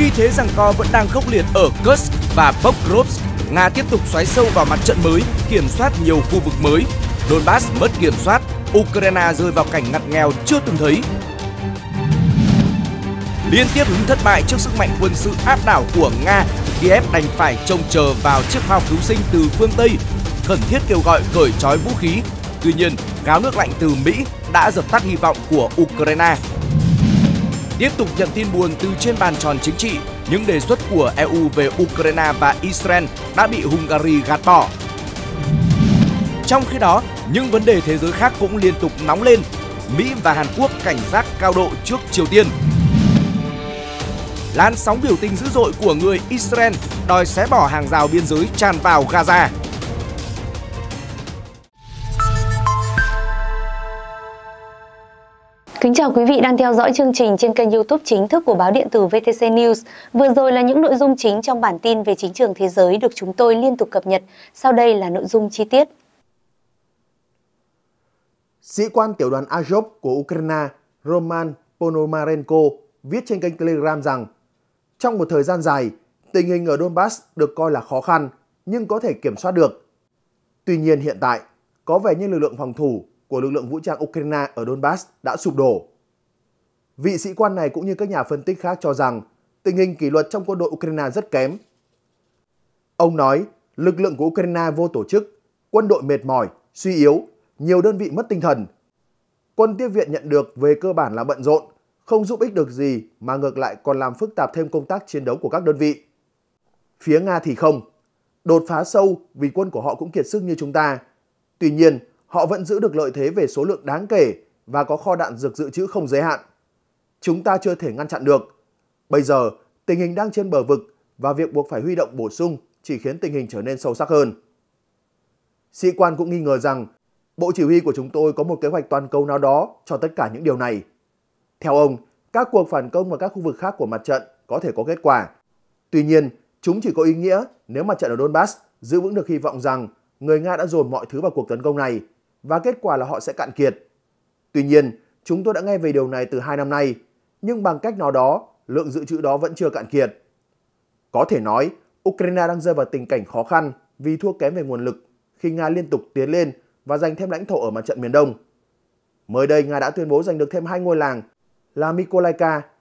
khi thế giằng co vẫn đang khốc liệt ở Kursk và Pokrovsk, Nga tiếp tục xoáy sâu vào mặt trận mới, kiểm soát nhiều khu vực mới. Donbass mất kiểm soát, Ukraine rơi vào cảnh ngặt nghèo chưa từng thấy. Liên tiếp hứng thất bại trước sức mạnh quân sự áp đảo của Nga, Kiev đành phải trông chờ vào chiếc phao cứu sinh từ phương Tây, khẩn thiết kêu gọi cởi trói vũ khí. Tuy nhiên, gáo nước lạnh từ Mỹ đã dập tắt hy vọng của Ukraine Tiếp tục nhận tin buồn từ trên bàn tròn chính trị, những đề xuất của EU về Ukraine và Israel đã bị Hungary gạt bỏ. Trong khi đó, những vấn đề thế giới khác cũng liên tục nóng lên. Mỹ và Hàn Quốc cảnh giác cao độ trước Triều Tiên. Làn sóng biểu tình dữ dội của người Israel đòi xé bỏ hàng rào biên giới tràn vào Gaza. Kính chào quý vị đang theo dõi chương trình trên kênh YouTube chính thức của báo điện tử VTC News. Vừa rồi là những nội dung chính trong bản tin về chính trường thế giới được chúng tôi liên tục cập nhật. Sau đây là nội dung chi tiết. Sĩ quan tiểu đoàn Azov của Ukraine Roman Ponomarenko viết trên kênh Telegram rằng trong một thời gian dài, tình hình ở Donbass được coi là khó khăn nhưng có thể kiểm soát được. Tuy nhiên hiện tại, có vẻ như lực lượng phòng thủ của lực lượng vũ trang Ukraine ở Donbass đã sụp đổ. Vị sĩ quan này cũng như các nhà phân tích khác cho rằng tình hình kỷ luật trong quân đội Ukraine rất kém. Ông nói lực lượng của Ukraine vô tổ chức, quân đội mệt mỏi, suy yếu, nhiều đơn vị mất tinh thần. Quân tiếp viện nhận được về cơ bản là bận rộn, không giúp ích được gì mà ngược lại còn làm phức tạp thêm công tác chiến đấu của các đơn vị. Phía Nga thì không, đột phá sâu vì quân của họ cũng kiệt sức như chúng ta. Tuy nhiên, họ vẫn giữ được lợi thế về số lượng đáng kể và có kho đạn dược dự trữ không giới hạn. Chúng ta chưa thể ngăn chặn được. Bây giờ, tình hình đang trên bờ vực và việc buộc phải huy động bổ sung chỉ khiến tình hình trở nên sâu sắc hơn. Sĩ quan cũng nghi ngờ rằng Bộ Chỉ huy của chúng tôi có một kế hoạch toàn cầu nào đó cho tất cả những điều này. Theo ông, các cuộc phản công vào các khu vực khác của mặt trận có thể có kết quả. Tuy nhiên, chúng chỉ có ý nghĩa nếu mặt trận ở Donbass giữ vững được hy vọng rằng người Nga đã dồn mọi thứ vào cuộc tấn công này và kết quả là họ sẽ cạn kiệt. Tuy nhiên, chúng tôi đã nghe về điều này từ 2 năm nay, nhưng bằng cách nào đó, lượng dự trữ đó vẫn chưa cạn kiệt. Có thể nói, Ukraine đang rơi vào tình cảnh khó khăn vì thua kém về nguồn lực khi Nga liên tục tiến lên và giành thêm lãnh thổ ở mặt trận miền Đông. Mới đây, Nga đã tuyên bố giành được thêm hai ngôi làng là Mykolaiv,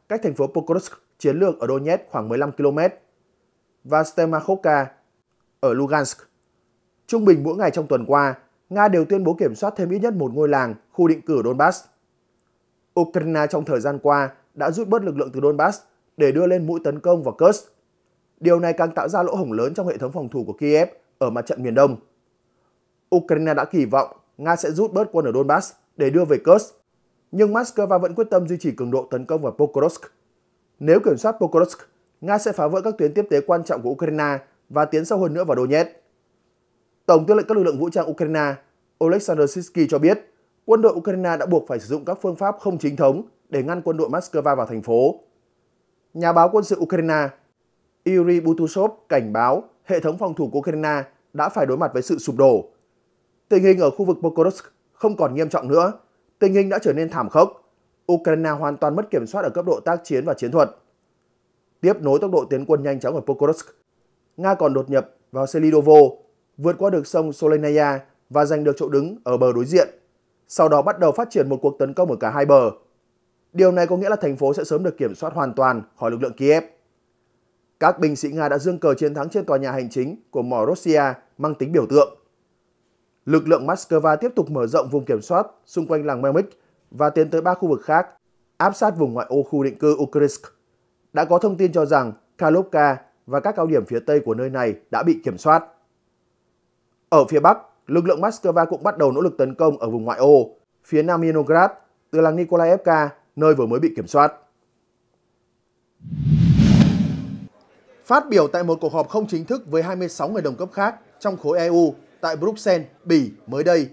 cách thành phố Pokrovsk chiến lược ở Donetsk khoảng 15 km, và Stemakhovka ở Lugansk. Trung bình mỗi ngày trong tuần qua, Nga đều tuyên bố kiểm soát thêm ít nhất một ngôi làng, khu định cử Donbass. Ukraine trong thời gian qua đã rút bớt lực lượng từ Donbass để đưa lên mũi tấn công vào Kursk. Điều này càng tạo ra lỗ hổng lớn trong hệ thống phòng thủ của Kiev ở mặt trận miền Đông. Ukraine đã kỳ vọng Nga sẽ rút bớt quân ở Donbass để đưa về Kursk, nhưng Moscow vẫn quyết tâm duy trì cường độ tấn công vào Pokrovsk. Nếu kiểm soát Pokrovsk, Nga sẽ phá vỡ các tuyến tiếp tế quan trọng của Ukraine và tiến sâu hơn nữa vào Donetsk. Tổng tư lệnh các lực lượng vũ trang Ukraine Oleksandr Sisky cho biết quân đội Ukraine đã buộc phải sử dụng các phương pháp không chính thống để ngăn quân đội Moscow vào thành phố. Nhà báo quân sự Ukraine Yuri Butusov cảnh báo hệ thống phòng thủ của Ukraine đã phải đối mặt với sự sụp đổ. Tình hình ở khu vực Pokrovsk không còn nghiêm trọng nữa, tình hình đã trở nên thảm khốc. Ukraine hoàn toàn mất kiểm soát ở cấp độ tác chiến và chiến thuật. Tiếp nối tốc độ tiến quân nhanh chóng ở Pokrovsk, Nga còn đột nhập vào Selidovo, vượt qua được sông Solenaya và giành được chỗ đứng ở bờ đối diện. Sau đó bắt đầu phát triển một cuộc tấn công ở cả hai bờ. Điều này có nghĩa là thành phố sẽ sớm được kiểm soát hoàn toàn khỏi lực lượng Kiev. Các binh sĩ Nga đã dương cờ chiến thắng trên tòa nhà hành chính của mỏ mang tính biểu tượng. Lực lượng Moscow tiếp tục mở rộng vùng kiểm soát xung quanh làng Melnik và tiến tới ba khu vực khác, áp sát vùng ngoại ô khu định cư Ukrinsk. Đã có thông tin cho rằng Kalovka và các cao điểm phía tây của nơi này đã bị kiểm soát. Ở phía Bắc, lực lượng Moscow cũng bắt đầu nỗ lực tấn công ở vùng ngoại ô, phía nam Minograd, từ làng Nikolaevka, nơi vừa mới bị kiểm soát. Phát biểu tại một cuộc họp không chính thức với 26 người đồng cấp khác trong khối EU tại Bruxelles, Bỉ mới đây,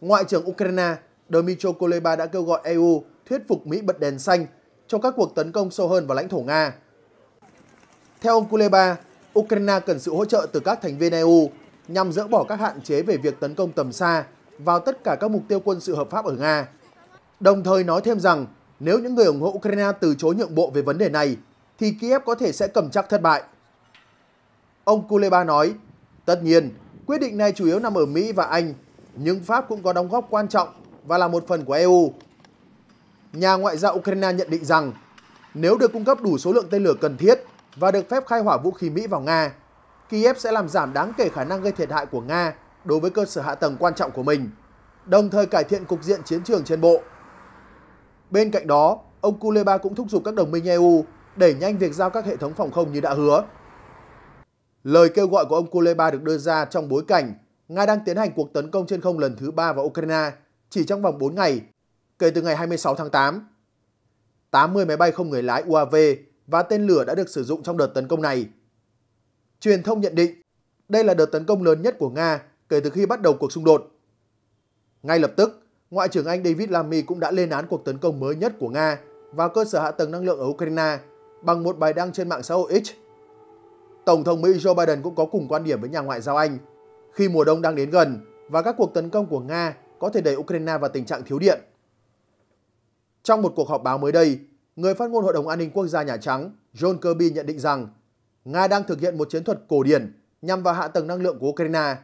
Ngoại trưởng Ukraine Dmytro Kuleba đã kêu gọi EU thuyết phục Mỹ bật đèn xanh trong các cuộc tấn công sâu hơn vào lãnh thổ Nga. Theo ông Kuleba, Ukraine cần sự hỗ trợ từ các thành viên EU nhằm dỡ bỏ các hạn chế về việc tấn công tầm xa vào tất cả các mục tiêu quân sự hợp pháp ở Nga. Đồng thời nói thêm rằng nếu những người ủng hộ Ukraine từ chối nhượng bộ về vấn đề này, thì Kiev có thể sẽ cầm chắc thất bại. Ông Kuleba nói, tất nhiên, quyết định này chủ yếu nằm ở Mỹ và Anh, nhưng Pháp cũng có đóng góp quan trọng và là một phần của EU. Nhà ngoại giao Ukraine nhận định rằng, nếu được cung cấp đủ số lượng tên lửa cần thiết và được phép khai hỏa vũ khí Mỹ vào Nga, Kiev sẽ làm giảm đáng kể khả năng gây thiệt hại của Nga đối với cơ sở hạ tầng quan trọng của mình, đồng thời cải thiện cục diện chiến trường trên bộ. Bên cạnh đó, ông Kuleba cũng thúc giục các đồng minh EU đẩy nhanh việc giao các hệ thống phòng không như đã hứa. Lời kêu gọi của ông Kuleba được đưa ra trong bối cảnh Nga đang tiến hành cuộc tấn công trên không lần thứ ba vào Ukraine chỉ trong vòng 4 ngày, kể từ ngày 26 tháng 8. 80 máy bay không người lái UAV và tên lửa đã được sử dụng trong đợt tấn công này. Truyền thông nhận định đây là đợt tấn công lớn nhất của Nga kể từ khi bắt đầu cuộc xung đột. Ngay lập tức, Ngoại trưởng Anh David Lammy cũng đã lên án cuộc tấn công mới nhất của Nga vào cơ sở hạ tầng năng lượng ở Ukraine bằng một bài đăng trên mạng xã hội X. Tổng thống Mỹ Joe Biden cũng có cùng quan điểm với nhà ngoại giao Anh khi mùa đông đang đến gần và các cuộc tấn công của Nga có thể đẩy Ukraine vào tình trạng thiếu điện. Trong một cuộc họp báo mới đây, người phát ngôn Hội đồng An ninh Quốc gia Nhà Trắng John Kirby nhận định rằng Nga đang thực hiện một chiến thuật cổ điển nhằm vào hạ tầng năng lượng của Ukraine.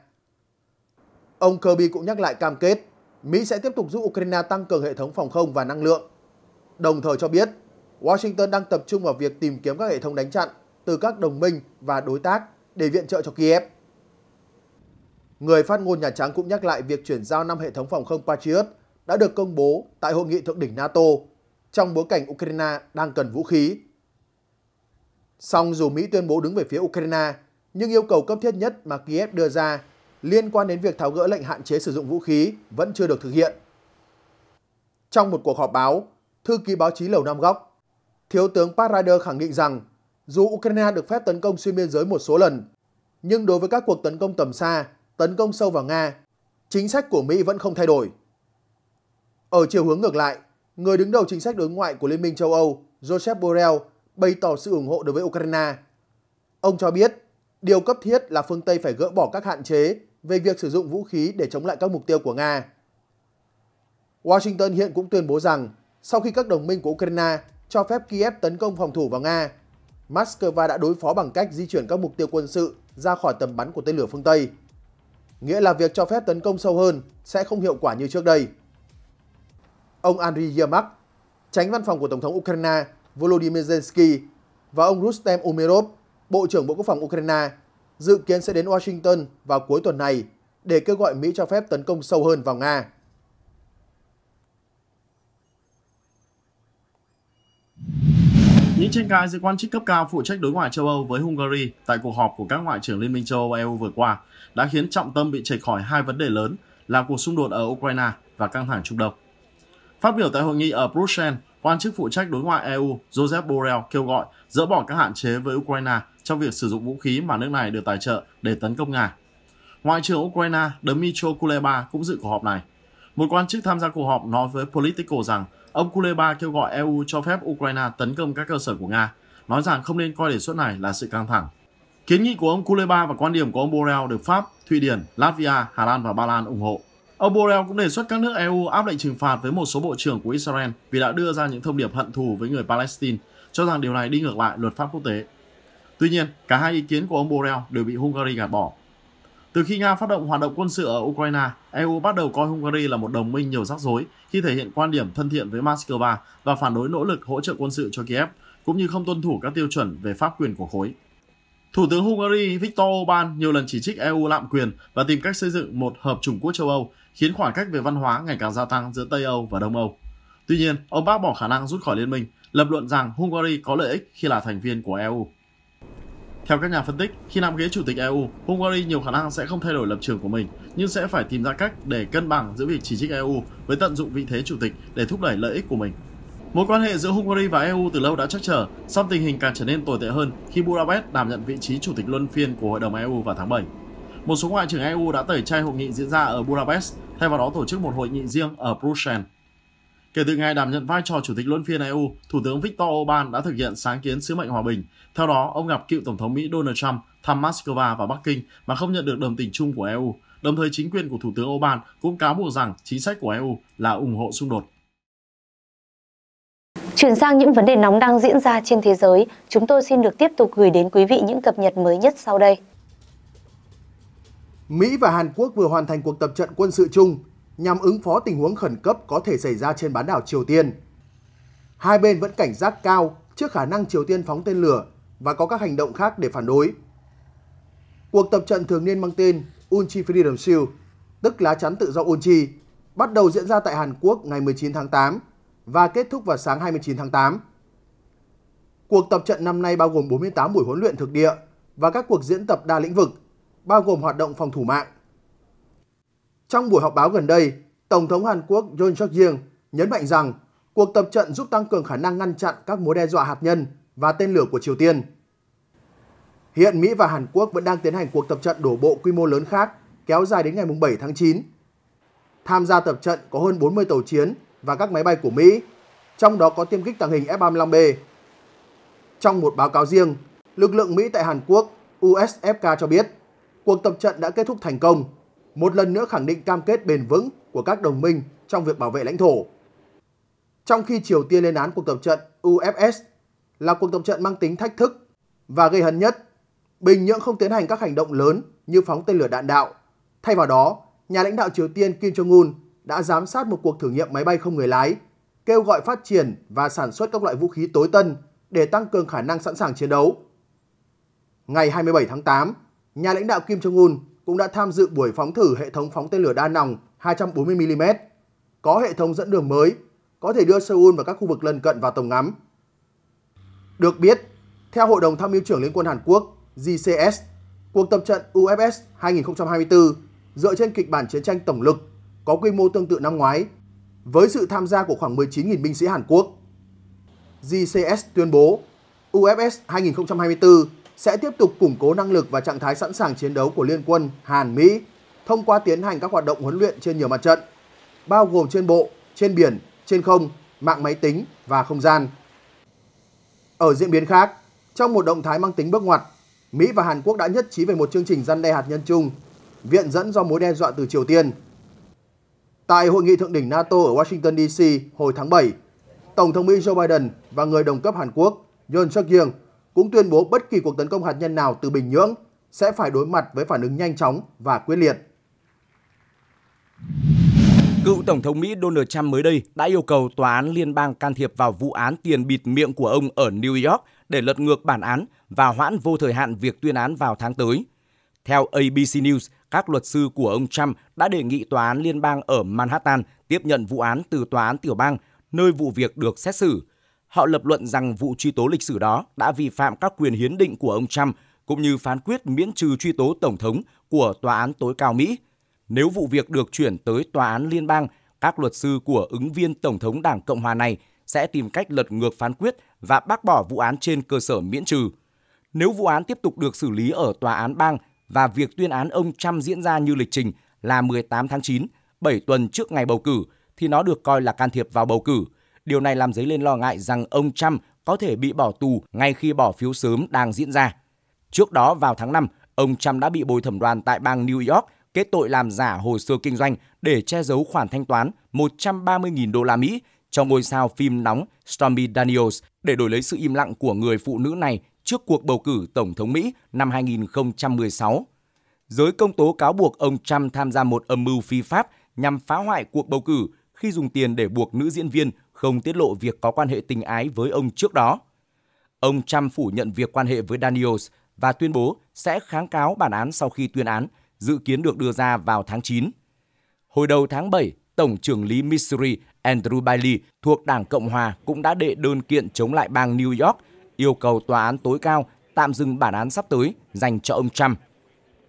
Ông Kirby cũng nhắc lại cam kết Mỹ sẽ tiếp tục giúp Ukraine tăng cường hệ thống phòng không và năng lượng, đồng thời cho biết Washington đang tập trung vào việc tìm kiếm các hệ thống đánh chặn từ các đồng minh và đối tác để viện trợ cho Kiev. Người phát ngôn Nhà Trắng cũng nhắc lại việc chuyển giao 5 hệ thống phòng không Patriot đã được công bố tại hội nghị thượng đỉnh NATO trong bối cảnh Ukraine đang cần vũ khí Song dù Mỹ tuyên bố đứng về phía Ukraine, nhưng yêu cầu cấp thiết nhất mà Kiev đưa ra liên quan đến việc tháo gỡ lệnh hạn chế sử dụng vũ khí vẫn chưa được thực hiện. Trong một cuộc họp báo, thư ký báo chí Lầu Năm Góc, Thiếu tướng Pat Ryder khẳng định rằng dù Ukraine được phép tấn công xuyên biên giới một số lần, nhưng đối với các cuộc tấn công tầm xa, tấn công sâu vào Nga, chính sách của Mỹ vẫn không thay đổi. Ở chiều hướng ngược lại, người đứng đầu chính sách đối ngoại của Liên minh châu Âu, Joseph Borrell, bày tỏ sự ủng hộ đối với Ukraine. Ông cho biết, điều cấp thiết là phương Tây phải gỡ bỏ các hạn chế về việc sử dụng vũ khí để chống lại các mục tiêu của Nga. Washington hiện cũng tuyên bố rằng sau khi các đồng minh của Ukraine cho phép Kiev tấn công phòng thủ vào Nga, Moscow đã đối phó bằng cách di chuyển các mục tiêu quân sự ra khỏi tầm bắn của tên lửa phương Tây. Nghĩa là việc cho phép tấn công sâu hơn sẽ không hiệu quả như trước đây. Ông Andriy Yermak, tránh văn phòng của Tổng thống Ukraine, Volodymyr Zelensky và ông Rustem Umerov, Bộ trưởng Bộ Quốc phòng Ukraine, dự kiến sẽ đến Washington vào cuối tuần này để kêu gọi Mỹ cho phép tấn công sâu hơn vào Nga. Những tranh cãi giữa quan chức cấp cao phụ trách đối ngoại châu Âu với Hungary tại cuộc họp của các ngoại trưởng Liên minh châu Âu EU vừa qua đã khiến trọng tâm bị chệch khỏi hai vấn đề lớn là cuộc xung đột ở Ukraine và căng thẳng Trung Đông. Phát biểu tại hội nghị ở Bruxelles, quan chức phụ trách đối ngoại EU Joseph Borrell kêu gọi dỡ bỏ các hạn chế với Ukraine trong việc sử dụng vũ khí mà nước này được tài trợ để tấn công Nga. Ngoại trưởng Ukraine Dmytro Kuleba cũng dự cuộc họp này. Một quan chức tham gia cuộc họp nói với Politico rằng ông Kuleba kêu gọi EU cho phép Ukraine tấn công các cơ sở của Nga, nói rằng không nên coi đề xuất này là sự căng thẳng. Kiến nghị của ông Kuleba và quan điểm của ông Borrell được Pháp, Thụy Điển, Latvia, Hà Lan và Ba Lan ủng hộ. Ông Borrell cũng đề xuất các nước EU áp lệnh trừng phạt với một số bộ trưởng của Israel vì đã đưa ra những thông điệp hận thù với người Palestine, cho rằng điều này đi ngược lại luật pháp quốc tế. Tuy nhiên, cả hai ý kiến của ông Borrell đều bị Hungary gạt bỏ. Từ khi Nga phát động hoạt động quân sự ở Ukraine, EU bắt đầu coi Hungary là một đồng minh nhiều rắc rối khi thể hiện quan điểm thân thiện với Moscow và phản đối nỗ lực hỗ trợ quân sự cho Kiev, cũng như không tuân thủ các tiêu chuẩn về pháp quyền của khối. Thủ tướng Hungary Viktor Orbán nhiều lần chỉ trích EU lạm quyền và tìm cách xây dựng một hợp chủng quốc châu Âu khiến khoảng cách về văn hóa ngày càng gia tăng giữa Tây Âu và Đông Âu. Tuy nhiên, ông bác bỏ khả năng rút khỏi liên minh, lập luận rằng Hungary có lợi ích khi là thành viên của EU. Theo các nhà phân tích, khi nắm ghế chủ tịch EU, Hungary nhiều khả năng sẽ không thay đổi lập trường của mình, nhưng sẽ phải tìm ra cách để cân bằng giữa việc chỉ trích EU với tận dụng vị thế chủ tịch để thúc đẩy lợi ích của mình. Mối quan hệ giữa Hungary và EU từ lâu đã chắc trở, song tình hình càng trở nên tồi tệ hơn khi Budapest đảm nhận vị trí chủ tịch luân phiên của Hội đồng EU vào tháng 7. Một số ngoại trưởng EU đã tẩy chay hội nghị diễn ra ở Budapest thay vào đó tổ chức một hội nghị riêng ở Bruxelles. Kể từ ngày đảm nhận vai trò chủ tịch luân phiên EU, Thủ tướng Viktor Orbán đã thực hiện sáng kiến sứ mệnh hòa bình. Theo đó, ông gặp cựu Tổng thống Mỹ Donald Trump thăm Moscow và Bắc Kinh mà không nhận được đồng tình chung của EU. Đồng thời, chính quyền của Thủ tướng Orbán cũng cáo buộc rằng chính sách của EU là ủng hộ xung đột. Chuyển sang những vấn đề nóng đang diễn ra trên thế giới, chúng tôi xin được tiếp tục gửi đến quý vị những cập nhật mới nhất sau đây. Mỹ và Hàn Quốc vừa hoàn thành cuộc tập trận quân sự chung nhằm ứng phó tình huống khẩn cấp có thể xảy ra trên bán đảo Triều Tiên. Hai bên vẫn cảnh giác cao trước khả năng Triều Tiên phóng tên lửa và có các hành động khác để phản đối. Cuộc tập trận thường niên mang tên Unchi Freedom Shield, tức lá chắn tự do Unchi, bắt đầu diễn ra tại Hàn Quốc ngày 19 tháng 8 và kết thúc vào sáng 29 tháng 8. Cuộc tập trận năm nay bao gồm 48 buổi huấn luyện thực địa và các cuộc diễn tập đa lĩnh vực – bao gồm hoạt động phòng thủ mạng. Trong buổi họp báo gần đây, Tổng thống Hàn Quốc Yoon suk yeol nhấn mạnh rằng cuộc tập trận giúp tăng cường khả năng ngăn chặn các mối đe dọa hạt nhân và tên lửa của Triều Tiên. Hiện Mỹ và Hàn Quốc vẫn đang tiến hành cuộc tập trận đổ bộ quy mô lớn khác kéo dài đến ngày 7 tháng 9. Tham gia tập trận có hơn 40 tàu chiến và các máy bay của Mỹ, trong đó có tiêm kích tàng hình F-35B. Trong một báo cáo riêng, lực lượng Mỹ tại Hàn Quốc USFK cho biết cuộc tập trận đã kết thúc thành công, một lần nữa khẳng định cam kết bền vững của các đồng minh trong việc bảo vệ lãnh thổ. Trong khi Triều Tiên lên án cuộc tập trận UFS là cuộc tập trận mang tính thách thức và gây hấn nhất, Bình Nhưỡng không tiến hành các hành động lớn như phóng tên lửa đạn đạo. Thay vào đó, nhà lãnh đạo Triều Tiên Kim Jong-un đã giám sát một cuộc thử nghiệm máy bay không người lái, kêu gọi phát triển và sản xuất các loại vũ khí tối tân để tăng cường khả năng sẵn sàng chiến đấu. Ngày 27 tháng 8, nhà lãnh đạo Kim Jong-un cũng đã tham dự buổi phóng thử hệ thống phóng tên lửa đa nòng 240mm, có hệ thống dẫn đường mới, có thể đưa Seoul và các khu vực lân cận vào tầm ngắm. Được biết, theo Hội đồng Tham mưu trưởng Liên quân Hàn Quốc GCS, cuộc tập trận UFS 2024 dựa trên kịch bản chiến tranh tổng lực có quy mô tương tự năm ngoái, với sự tham gia của khoảng 19.000 binh sĩ Hàn Quốc. GCS tuyên bố UFS 2024 sẽ tiếp tục củng cố năng lực và trạng thái sẵn sàng chiến đấu của Liên quân Hàn Mỹ thông qua tiến hành các hoạt động huấn luyện trên nhiều mặt trận, bao gồm trên bộ, trên biển, trên không, mạng máy tính và không gian. Ở diễn biến khác, trong một động thái mang tính bước ngoặt, Mỹ và Hàn Quốc đã nhất trí về một chương trình răn đe hạt nhân chung, viện dẫn do mối đe dọa từ Triều Tiên. Tại hội nghị thượng đỉnh NATO ở Washington DC hồi tháng 7, Tổng thống Mỹ Joe Biden và người đồng cấp Hàn Quốc Yoon suk yeol cũng tuyên bố bất kỳ cuộc tấn công hạt nhân nào từ Bình Nhưỡng sẽ phải đối mặt với phản ứng nhanh chóng và quyết liệt. Cựu Tổng thống Mỹ Donald Trump mới đây đã yêu cầu tòa án liên bang can thiệp vào vụ án tiền bịt miệng của ông ở New York để lật ngược bản án và hoãn vô thời hạn việc tuyên án vào tháng tới. Theo ABC News, các luật sư của ông Trump đã đề nghị tòa án liên bang ở Manhattan tiếp nhận vụ án từ tòa án tiểu bang, nơi vụ việc được xét xử – họ lập luận rằng vụ truy tố lịch sử đó đã vi phạm các quyền hiến định của ông Trump cũng như phán quyết miễn trừ truy tố tổng thống của tòa án tối cao Mỹ. Nếu vụ việc được chuyển tới tòa án liên bang, các luật sư của ứng viên tổng thống Đảng Cộng hòa này sẽ tìm cách lật ngược phán quyết và bác bỏ vụ án trên cơ sở miễn trừ. Nếu vụ án tiếp tục được xử lý ở tòa án bang và việc tuyên án ông Trump diễn ra như lịch trình là 18 tháng 9, 7 tuần trước ngày bầu cử thì nó được coi là can thiệp vào bầu cử Điều này làm dấy lên lo ngại rằng ông Trump có thể bị bỏ tù ngay khi bỏ phiếu sớm đang diễn ra. Trước đó vào tháng 5, ông Trump đã bị bồi thẩm đoàn tại bang New York kết tội làm giả hồ sơ kinh doanh để che giấu khoản thanh toán 130.000 đô la Mỹ cho ngôi sao phim nóng Stormy Daniels để đổi lấy sự im lặng của người phụ nữ này trước cuộc bầu cử Tổng thống Mỹ năm 2016. Giới công tố cáo buộc ông Trump tham gia một âm mưu phi pháp nhằm phá hoại cuộc bầu cử khi dùng tiền để buộc nữ diễn viên không tiết lộ việc có quan hệ tình ái với ông trước đó. Ông Trump phủ nhận việc quan hệ với Daniels và tuyên bố sẽ kháng cáo bản án sau khi tuyên án, dự kiến được đưa ra vào tháng 9. Hồi đầu tháng 7, Tổng trưởng lý Missouri Andrew Bailey thuộc Đảng Cộng Hòa cũng đã đệ đơn kiện chống lại bang New York, yêu cầu tòa án tối cao tạm dừng bản án sắp tới dành cho ông Trump.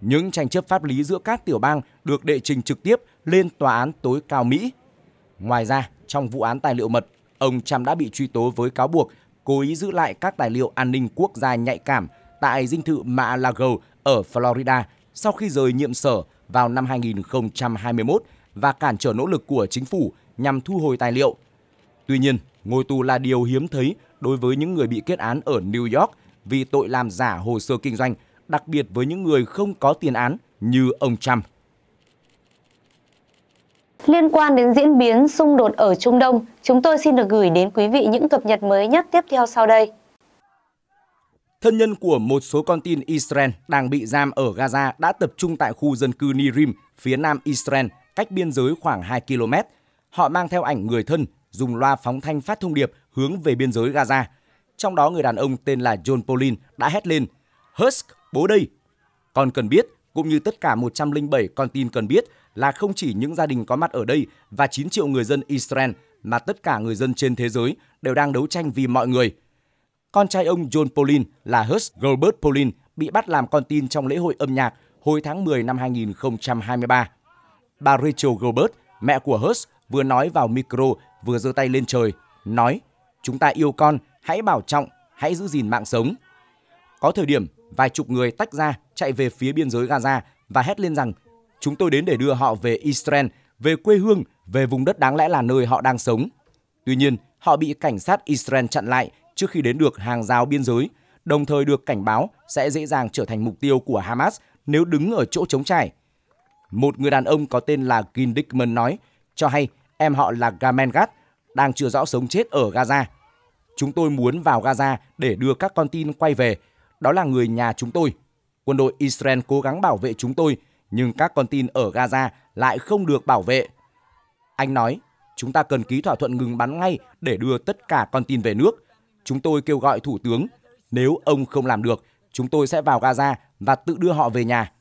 Những tranh chấp pháp lý giữa các tiểu bang được đệ trình trực tiếp lên tòa án tối cao Mỹ. Ngoài ra, trong vụ án tài liệu mật, ông Trump đã bị truy tố với cáo buộc cố ý giữ lại các tài liệu an ninh quốc gia nhạy cảm tại dinh thự Mar-a-Lago ở Florida sau khi rời nhiệm sở vào năm 2021 và cản trở nỗ lực của chính phủ nhằm thu hồi tài liệu. Tuy nhiên, ngồi tù là điều hiếm thấy đối với những người bị kết án ở New York vì tội làm giả hồ sơ kinh doanh, đặc biệt với những người không có tiền án như ông Trump. Liên quan đến diễn biến xung đột ở Trung Đông, chúng tôi xin được gửi đến quý vị những cập nhật mới nhất tiếp theo sau đây. Thân nhân của một số con tin Israel đang bị giam ở Gaza đã tập trung tại khu dân cư Nirim, phía nam Israel, cách biên giới khoảng 2 km. Họ mang theo ảnh người thân, dùng loa phóng thanh phát thông điệp hướng về biên giới Gaza. Trong đó người đàn ông tên là John Polin đã hét lên, Husk, bố đây! Còn cần biết, cũng như tất cả 107 con tin cần biết, là không chỉ những gia đình có mặt ở đây và 9 triệu người dân Israel mà tất cả người dân trên thế giới đều đang đấu tranh vì mọi người. Con trai ông John Pauline là Hus Gilbert Pauline bị bắt làm con tin trong lễ hội âm nhạc hồi tháng 10 năm 2023. Bà Rachel Gilbert, mẹ của Hus, vừa nói vào micro vừa giơ tay lên trời, nói Chúng ta yêu con, hãy bảo trọng, hãy giữ gìn mạng sống. Có thời điểm, vài chục người tách ra chạy về phía biên giới Gaza và hét lên rằng Chúng tôi đến để đưa họ về Israel, về quê hương, về vùng đất đáng lẽ là nơi họ đang sống. Tuy nhiên, họ bị cảnh sát Israel chặn lại trước khi đến được hàng rào biên giới, đồng thời được cảnh báo sẽ dễ dàng trở thành mục tiêu của Hamas nếu đứng ở chỗ trống trải. Một người đàn ông có tên là Gindikman nói, cho hay em họ là Gamengat đang chưa rõ sống chết ở Gaza. Chúng tôi muốn vào Gaza để đưa các con tin quay về. Đó là người nhà chúng tôi. Quân đội Israel cố gắng bảo vệ chúng tôi nhưng các con tin ở Gaza lại không được bảo vệ. Anh nói, chúng ta cần ký thỏa thuận ngừng bắn ngay để đưa tất cả con tin về nước. Chúng tôi kêu gọi Thủ tướng, nếu ông không làm được, chúng tôi sẽ vào Gaza và tự đưa họ về nhà.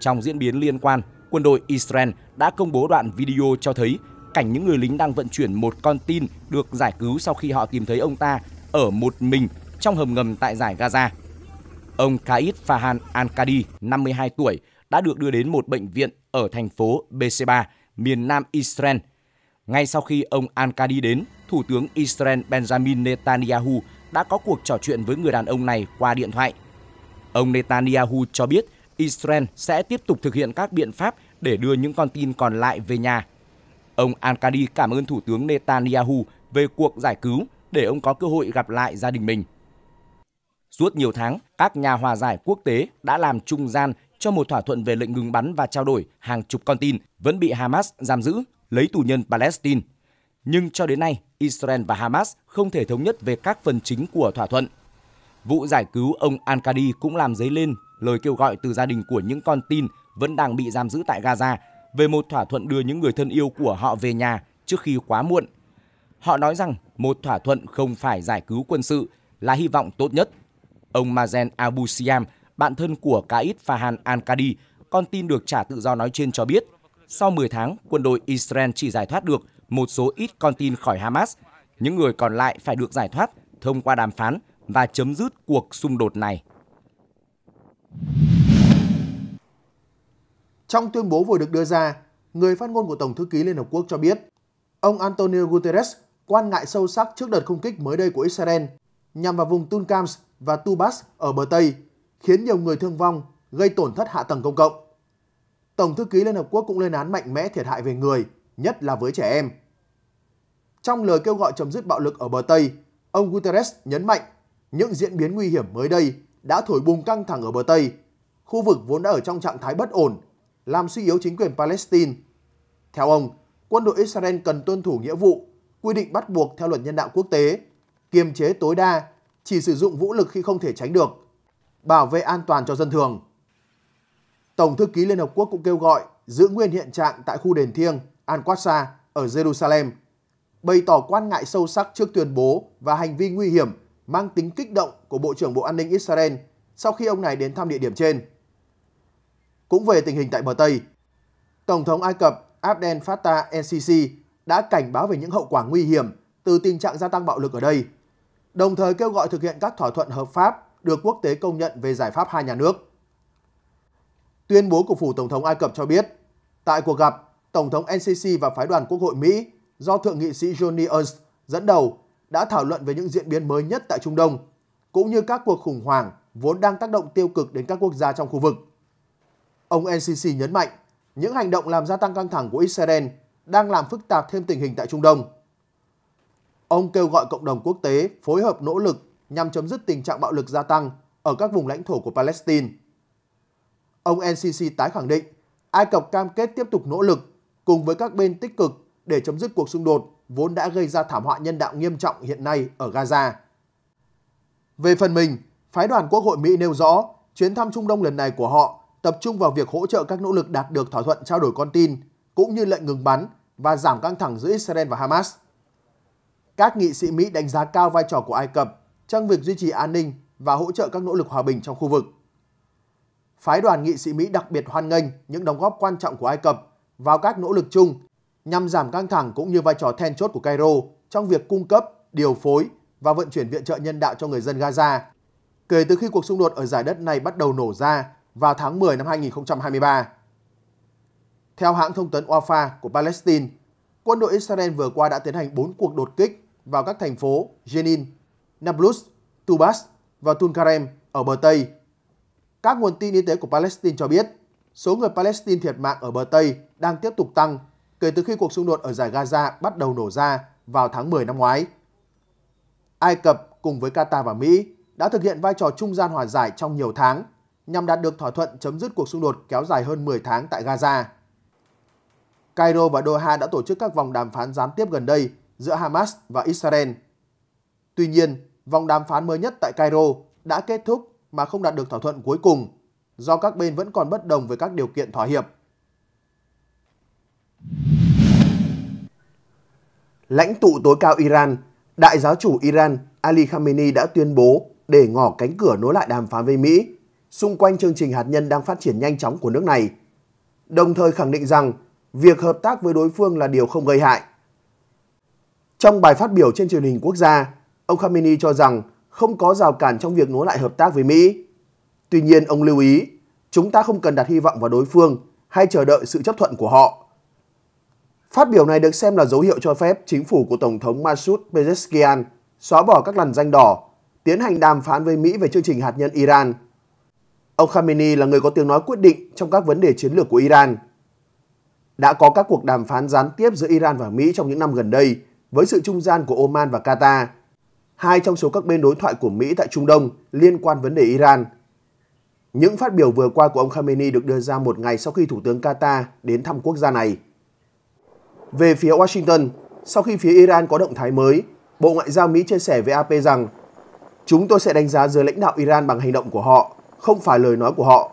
Trong diễn biến liên quan, quân đội Israel đã công bố đoạn video cho thấy cảnh những người lính đang vận chuyển một con tin được giải cứu sau khi họ tìm thấy ông ta ở một mình trong hầm ngầm tại giải Gaza. Ông Kaid Fahan Al-Qadi, 52 tuổi, đã được đưa đến một bệnh viện ở thành phố bc miền nam Israel. Ngay sau khi ông Al-Qadi đến, Thủ tướng Israel Benjamin Netanyahu đã có cuộc trò chuyện với người đàn ông này qua điện thoại. Ông Netanyahu cho biết Israel sẽ tiếp tục thực hiện các biện pháp để đưa những con tin còn lại về nhà. Ông Al-Qadi cảm ơn Thủ tướng Netanyahu về cuộc giải cứu để ông có cơ hội gặp lại gia đình mình. Suốt nhiều tháng, các nhà hòa giải quốc tế đã làm trung gian cho một thỏa thuận về lệnh ngừng bắn và trao đổi hàng chục con tin vẫn bị Hamas giam giữ, lấy tù nhân Palestine. Nhưng cho đến nay, Israel và Hamas không thể thống nhất về các phần chính của thỏa thuận. Vụ giải cứu ông Al-Qadi cũng làm dấy lên lời kêu gọi từ gia đình của những con tin vẫn đang bị giam giữ tại Gaza về một thỏa thuận đưa những người thân yêu của họ về nhà trước khi quá muộn. Họ nói rằng một thỏa thuận không phải giải cứu quân sự là hy vọng tốt nhất. Ông Mazen Abu Siam bạn thân của Kaid Fahan Al-Qadi, con tin được trả tự do nói trên cho biết. Sau 10 tháng, quân đội Israel chỉ giải thoát được một số ít con tin khỏi Hamas. Những người còn lại phải được giải thoát thông qua đàm phán và chấm dứt cuộc xung đột này. Trong tuyên bố vừa được đưa ra, người phát ngôn của Tổng thư ký Liên Hợp Quốc cho biết, ông Antonio Guterres quan ngại sâu sắc trước đợt không kích mới đây của Israel nhằm vào vùng Tulkams và Tubas ở bờ Tây khiến nhiều người thương vong, gây tổn thất hạ tầng công cộng. Tổng thư ký Liên Hợp Quốc cũng lên án mạnh mẽ thiệt hại về người, nhất là với trẻ em. Trong lời kêu gọi chấm dứt bạo lực ở bờ Tây, ông Guterres nhấn mạnh những diễn biến nguy hiểm mới đây đã thổi bùng căng thẳng ở bờ Tây, khu vực vốn đã ở trong trạng thái bất ổn, làm suy yếu chính quyền Palestine. Theo ông, quân đội Israel cần tuân thủ nghĩa vụ, quy định bắt buộc theo luật nhân đạo quốc tế, kiềm chế tối đa, chỉ sử dụng vũ lực khi không thể tránh được bảo vệ an toàn cho dân thường. Tổng thư ký Liên Hợp Quốc cũng kêu gọi giữ nguyên hiện trạng tại khu đền thiêng Al-Aqsa ở Jerusalem, bày tỏ quan ngại sâu sắc trước tuyên bố và hành vi nguy hiểm mang tính kích động của Bộ trưởng Bộ An ninh Israel sau khi ông này đến thăm địa điểm trên. Cũng về tình hình tại bờ Tây, Tổng thống Ai Cập Abdel Fattah el-Sisi đã cảnh báo về những hậu quả nguy hiểm từ tình trạng gia tăng bạo lực ở đây, đồng thời kêu gọi thực hiện các thỏa thuận hợp pháp được quốc tế công nhận về giải pháp hai nhà nước. Tuyên bố của phủ tổng thống Ai Cập cho biết, tại cuộc gặp, tổng thống NCC và phái đoàn Quốc hội Mỹ do thượng nghị sĩ Johnny Ernst dẫn đầu đã thảo luận về những diễn biến mới nhất tại Trung Đông, cũng như các cuộc khủng hoảng vốn đang tác động tiêu cực đến các quốc gia trong khu vực. Ông NCC nhấn mạnh, những hành động làm gia tăng căng thẳng của Israel đang làm phức tạp thêm tình hình tại Trung Đông. Ông kêu gọi cộng đồng quốc tế phối hợp nỗ lực nhằm chấm dứt tình trạng bạo lực gia tăng ở các vùng lãnh thổ của Palestine. Ông NCC tái khẳng định Ai Cập cam kết tiếp tục nỗ lực cùng với các bên tích cực để chấm dứt cuộc xung đột vốn đã gây ra thảm họa nhân đạo nghiêm trọng hiện nay ở Gaza. Về phần mình, phái đoàn Quốc hội Mỹ nêu rõ chuyến thăm Trung Đông lần này của họ tập trung vào việc hỗ trợ các nỗ lực đạt được thỏa thuận trao đổi con tin, cũng như lệnh ngừng bắn và giảm căng thẳng giữa Israel và Hamas. Các nghị sĩ Mỹ đánh giá cao vai trò của Ai Cập trong việc duy trì an ninh và hỗ trợ các nỗ lực hòa bình trong khu vực. Phái đoàn nghị sĩ Mỹ đặc biệt hoan nghênh những đóng góp quan trọng của Ai Cập vào các nỗ lực chung nhằm giảm căng thẳng cũng như vai trò then chốt của Cairo trong việc cung cấp, điều phối và vận chuyển viện trợ nhân đạo cho người dân Gaza kể từ khi cuộc xung đột ở giải đất này bắt đầu nổ ra vào tháng 10 năm 2023. Theo hãng thông tấn Wafa của Palestine, quân đội Israel vừa qua đã tiến hành 4 cuộc đột kích vào các thành phố Jenin, Nablus, Tubas và Tulkarem ở bờ Tây. Các nguồn tin y tế của Palestine cho biết, số người Palestine thiệt mạng ở bờ Tây đang tiếp tục tăng kể từ khi cuộc xung đột ở giải Gaza bắt đầu nổ ra vào tháng 10 năm ngoái. Ai Cập cùng với Qatar và Mỹ đã thực hiện vai trò trung gian hòa giải trong nhiều tháng nhằm đạt được thỏa thuận chấm dứt cuộc xung đột kéo dài hơn 10 tháng tại Gaza. Cairo và Doha đã tổ chức các vòng đàm phán gián tiếp gần đây giữa Hamas và Israel. Tuy nhiên, Vòng đàm phán mới nhất tại Cairo đã kết thúc mà không đạt được thỏa thuận cuối cùng do các bên vẫn còn bất đồng với các điều kiện thỏa hiệp. Lãnh tụ tối cao Iran, đại giáo chủ Iran Ali Khamenei đã tuyên bố để ngỏ cánh cửa nối lại đàm phán với Mỹ xung quanh chương trình hạt nhân đang phát triển nhanh chóng của nước này, đồng thời khẳng định rằng việc hợp tác với đối phương là điều không gây hại. Trong bài phát biểu trên truyền hình quốc gia, Ông Khamenei cho rằng không có rào cản trong việc nối lại hợp tác với Mỹ. Tuy nhiên, ông lưu ý, chúng ta không cần đặt hy vọng vào đối phương hay chờ đợi sự chấp thuận của họ. Phát biểu này được xem là dấu hiệu cho phép chính phủ của Tổng thống Masoud Pezeshkian xóa bỏ các lằn danh đỏ, tiến hành đàm phán với Mỹ về chương trình hạt nhân Iran. Ông Khamenei là người có tiếng nói quyết định trong các vấn đề chiến lược của Iran. Đã có các cuộc đàm phán gián tiếp giữa Iran và Mỹ trong những năm gần đây với sự trung gian của Oman và Qatar – hai trong số các bên đối thoại của Mỹ tại Trung Đông liên quan vấn đề Iran. Những phát biểu vừa qua của ông Khamenei được đưa ra một ngày sau khi Thủ tướng Qatar đến thăm quốc gia này. Về phía Washington, sau khi phía Iran có động thái mới, Bộ Ngoại giao Mỹ chia sẻ với AP rằng Chúng tôi sẽ đánh giá giới lãnh đạo Iran bằng hành động của họ, không phải lời nói của họ.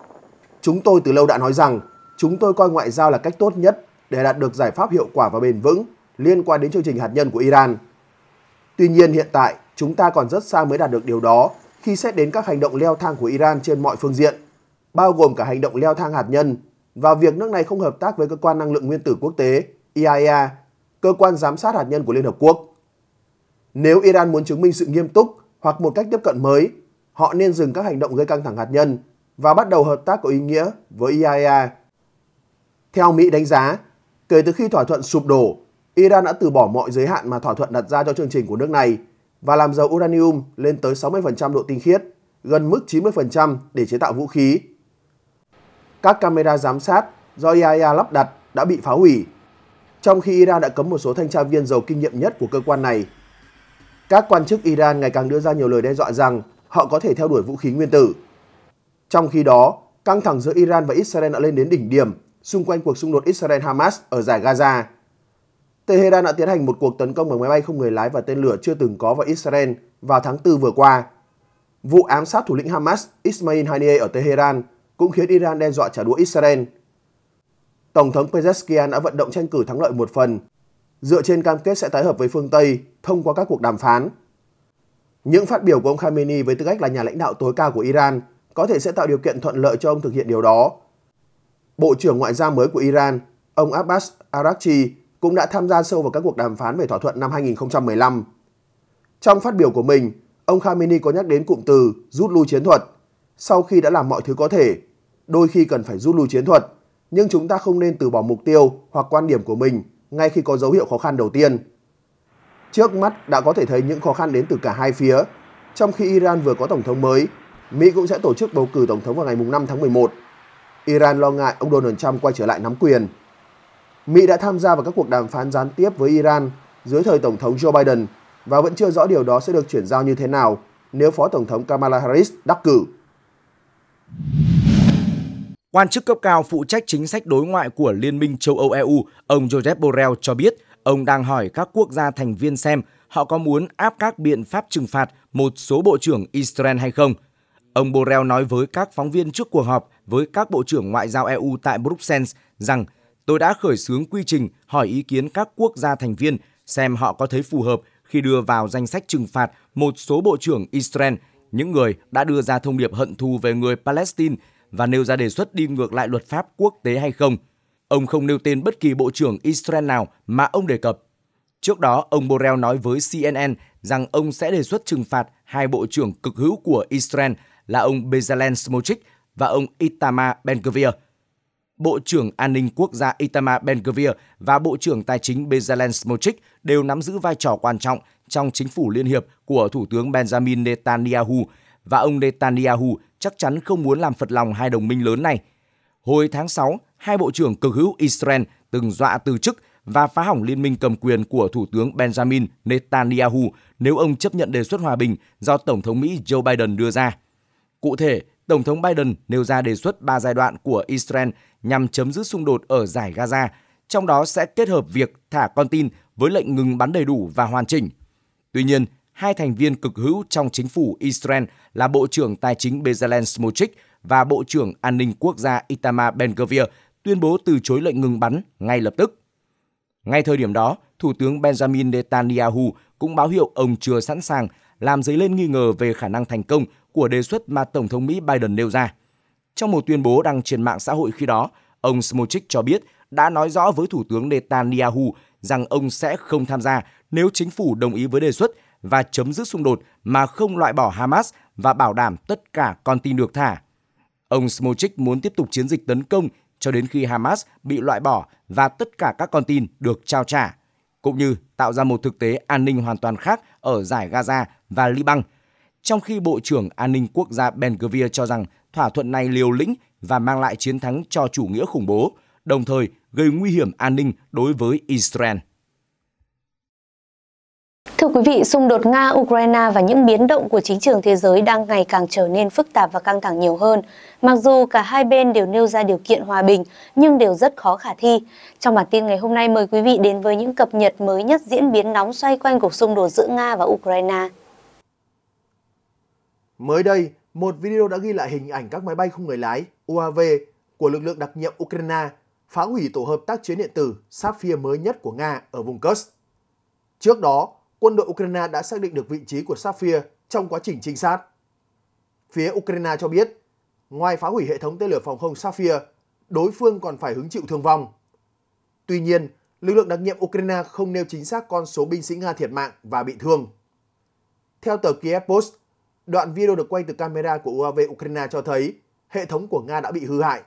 Chúng tôi từ lâu đã nói rằng chúng tôi coi ngoại giao là cách tốt nhất để đạt được giải pháp hiệu quả và bền vững liên quan đến chương trình hạt nhân của Iran. Tuy nhiên hiện tại, chúng ta còn rất xa mới đạt được điều đó khi xét đến các hành động leo thang của Iran trên mọi phương diện, bao gồm cả hành động leo thang hạt nhân và việc nước này không hợp tác với cơ quan năng lượng nguyên tử quốc tế IAEA, e cơ quan giám sát hạt nhân của Liên Hợp Quốc. Nếu Iran muốn chứng minh sự nghiêm túc hoặc một cách tiếp cận mới, họ nên dừng các hành động gây căng thẳng hạt nhân và bắt đầu hợp tác có ý nghĩa với IAEA. E Theo Mỹ đánh giá, kể từ khi thỏa thuận sụp đổ, Iran đã từ bỏ mọi giới hạn mà thỏa thuận đặt ra cho chương trình của nước này – và làm giàu uranium lên tới 60% độ tinh khiết, gần mức 90% để chế tạo vũ khí. Các camera giám sát do IAEA lắp đặt đã bị phá hủy, trong khi Iran đã cấm một số thanh tra viên giàu kinh nghiệm nhất của cơ quan này. Các quan chức Iran ngày càng đưa ra nhiều lời đe dọa rằng họ có thể theo đuổi vũ khí nguyên tử. Trong khi đó, căng thẳng giữa Iran và Israel đã lên đến đỉnh điểm xung quanh cuộc xung đột Israel-Hamas ở giải Gaza. Tehran đã tiến hành một cuộc tấn công bằng máy bay không người lái và tên lửa chưa từng có vào Israel vào tháng 4 vừa qua. Vụ ám sát thủ lĩnh Hamas Ismail Haniyeh ở Tehran cũng khiến Iran đe dọa trả đũa Israel. Tổng thống Pezeshkian đã vận động tranh cử thắng lợi một phần, dựa trên cam kết sẽ tái hợp với phương Tây thông qua các cuộc đàm phán. Những phát biểu của ông Khamenei với tư cách là nhà lãnh đạo tối cao của Iran có thể sẽ tạo điều kiện thuận lợi cho ông thực hiện điều đó. Bộ trưởng Ngoại giao mới của Iran, ông Abbas Araghchi cũng đã tham gia sâu vào các cuộc đàm phán về thỏa thuận năm 2015. Trong phát biểu của mình, ông Khamenei có nhắc đến cụm từ rút lui chiến thuật. Sau khi đã làm mọi thứ có thể, đôi khi cần phải rút lui chiến thuật, nhưng chúng ta không nên từ bỏ mục tiêu hoặc quan điểm của mình ngay khi có dấu hiệu khó khăn đầu tiên. Trước mắt đã có thể thấy những khó khăn đến từ cả hai phía. Trong khi Iran vừa có tổng thống mới, Mỹ cũng sẽ tổ chức bầu cử tổng thống vào ngày 5 tháng 11. Iran lo ngại ông Donald Trump quay trở lại nắm quyền. Mỹ đã tham gia vào các cuộc đàm phán gián tiếp với Iran dưới thời Tổng thống Joe Biden và vẫn chưa rõ điều đó sẽ được chuyển giao như thế nào nếu Phó Tổng thống Kamala Harris đắc cử. Quan chức cấp cao phụ trách chính sách đối ngoại của Liên minh châu Âu EU, ông Josep Borrell cho biết ông đang hỏi các quốc gia thành viên xem họ có muốn áp các biện pháp trừng phạt một số bộ trưởng Israel hay không. Ông Borrell nói với các phóng viên trước cuộc họp với các bộ trưởng ngoại giao EU tại Bruxelles rằng tôi đã khởi xướng quy trình hỏi ý kiến các quốc gia thành viên xem họ có thấy phù hợp khi đưa vào danh sách trừng phạt một số bộ trưởng Israel, những người đã đưa ra thông điệp hận thù về người Palestine và nêu ra đề xuất đi ngược lại luật pháp quốc tế hay không. Ông không nêu tên bất kỳ bộ trưởng Israel nào mà ông đề cập. Trước đó, ông Borrell nói với CNN rằng ông sẽ đề xuất trừng phạt hai bộ trưởng cực hữu của Israel là ông Bezalel Smotrich và ông Itamar Ben-Gvir – Bộ trưởng An ninh Quốc gia Itamar ben và Bộ trưởng Tài chính Bezalel Smotrich đều nắm giữ vai trò quan trọng trong chính phủ liên hiệp của Thủ tướng Benjamin Netanyahu và ông Netanyahu chắc chắn không muốn làm phật lòng hai đồng minh lớn này. Hồi tháng 6, hai bộ trưởng cực hữu Israel từng dọa từ chức và phá hỏng liên minh cầm quyền của Thủ tướng Benjamin Netanyahu nếu ông chấp nhận đề xuất hòa bình do Tổng thống Mỹ Joe Biden đưa ra. Cụ thể, Tổng thống Biden nêu ra đề xuất ba giai đoạn của Israel nhằm chấm dứt xung đột ở giải Gaza, trong đó sẽ kết hợp việc thả con tin với lệnh ngừng bắn đầy đủ và hoàn chỉnh. Tuy nhiên, hai thành viên cực hữu trong chính phủ Israel là Bộ trưởng Tài chính Bezalel Smotrich và Bộ trưởng An ninh Quốc gia Itamar Ben-Gvir tuyên bố từ chối lệnh ngừng bắn ngay lập tức. Ngay thời điểm đó, Thủ tướng Benjamin Netanyahu cũng báo hiệu ông chưa sẵn sàng làm dấy lên nghi ngờ về khả năng thành công của đề xuất mà Tổng thống Mỹ Biden nêu ra. Trong một tuyên bố đăng trên mạng xã hội khi đó, ông Smotrich cho biết đã nói rõ với Thủ tướng Netanyahu rằng ông sẽ không tham gia nếu chính phủ đồng ý với đề xuất và chấm dứt xung đột mà không loại bỏ Hamas và bảo đảm tất cả con tin được thả. Ông Smotrich muốn tiếp tục chiến dịch tấn công cho đến khi Hamas bị loại bỏ và tất cả các con tin được trao trả, cũng như tạo ra một thực tế an ninh hoàn toàn khác ở giải Gaza và Liban. Trong khi Bộ trưởng An ninh Quốc gia Ben Gvir cho rằng thỏa thuận này liều lĩnh và mang lại chiến thắng cho chủ nghĩa khủng bố, đồng thời gây nguy hiểm an ninh đối với Israel. Thưa quý vị, xung đột Nga-Ukraine và những biến động của chính trường thế giới đang ngày càng trở nên phức tạp và căng thẳng nhiều hơn. Mặc dù cả hai bên đều nêu ra điều kiện hòa bình, nhưng đều rất khó khả thi. Trong bản tin ngày hôm nay, mời quý vị đến với những cập nhật mới nhất diễn biến nóng xoay quanh cuộc xung đột giữa Nga và Ukraine. Mới đây, một video đã ghi lại hình ảnh các máy bay không người lái UAV của lực lượng đặc nhiệm Ukraine phá hủy tổ hợp tác chiến điện tử Sapphire mới nhất của Nga ở vùng Kursk. Trước đó, quân đội Ukraine đã xác định được vị trí của Sapphire trong quá trình trinh sát. Phía Ukraine cho biết, ngoài phá hủy hệ thống tên lửa phòng không Sapphire, đối phương còn phải hứng chịu thương vong. Tuy nhiên, lực lượng đặc nhiệm Ukraine không nêu chính xác con số binh sĩ Nga thiệt mạng và bị thương. Theo tờ Kiev Post, Đoạn video được quay từ camera của UAV Ukraine cho thấy hệ thống của Nga đã bị hư hại.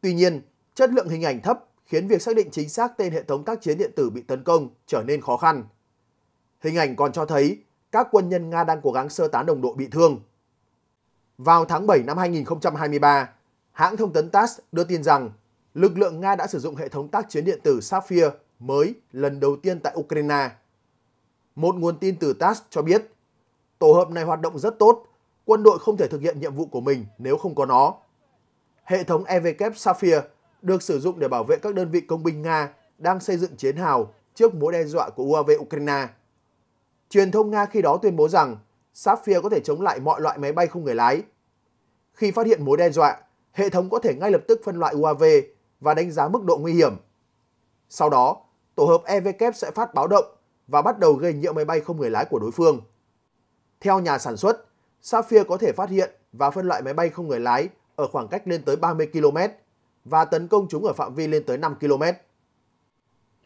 Tuy nhiên, chất lượng hình ảnh thấp khiến việc xác định chính xác tên hệ thống tác chiến điện tử bị tấn công trở nên khó khăn. Hình ảnh còn cho thấy các quân nhân Nga đang cố gắng sơ tán đồng đội bị thương. Vào tháng 7 năm 2023, hãng thông tấn TASS đưa tin rằng lực lượng Nga đã sử dụng hệ thống tác chiến điện tử Sapphire mới lần đầu tiên tại Ukraine. Một nguồn tin từ TASS cho biết Tổ hợp này hoạt động rất tốt, quân đội không thể thực hiện nhiệm vụ của mình nếu không có nó. Hệ thống EVK e Sapphire được sử dụng để bảo vệ các đơn vị công binh Nga đang xây dựng chiến hào trước mối đe dọa của UAV Ukraine. Truyền thông Nga khi đó tuyên bố rằng Sapphire có thể chống lại mọi loại máy bay không người lái. Khi phát hiện mối đe dọa, hệ thống có thể ngay lập tức phân loại UAV và đánh giá mức độ nguy hiểm. Sau đó, tổ hợp EVK e sẽ phát báo động và bắt đầu gây nhiễu máy bay không người lái của đối phương. Theo nhà sản xuất, Sapphire có thể phát hiện và phân loại máy bay không người lái ở khoảng cách lên tới 30 km và tấn công chúng ở phạm vi lên tới 5 km.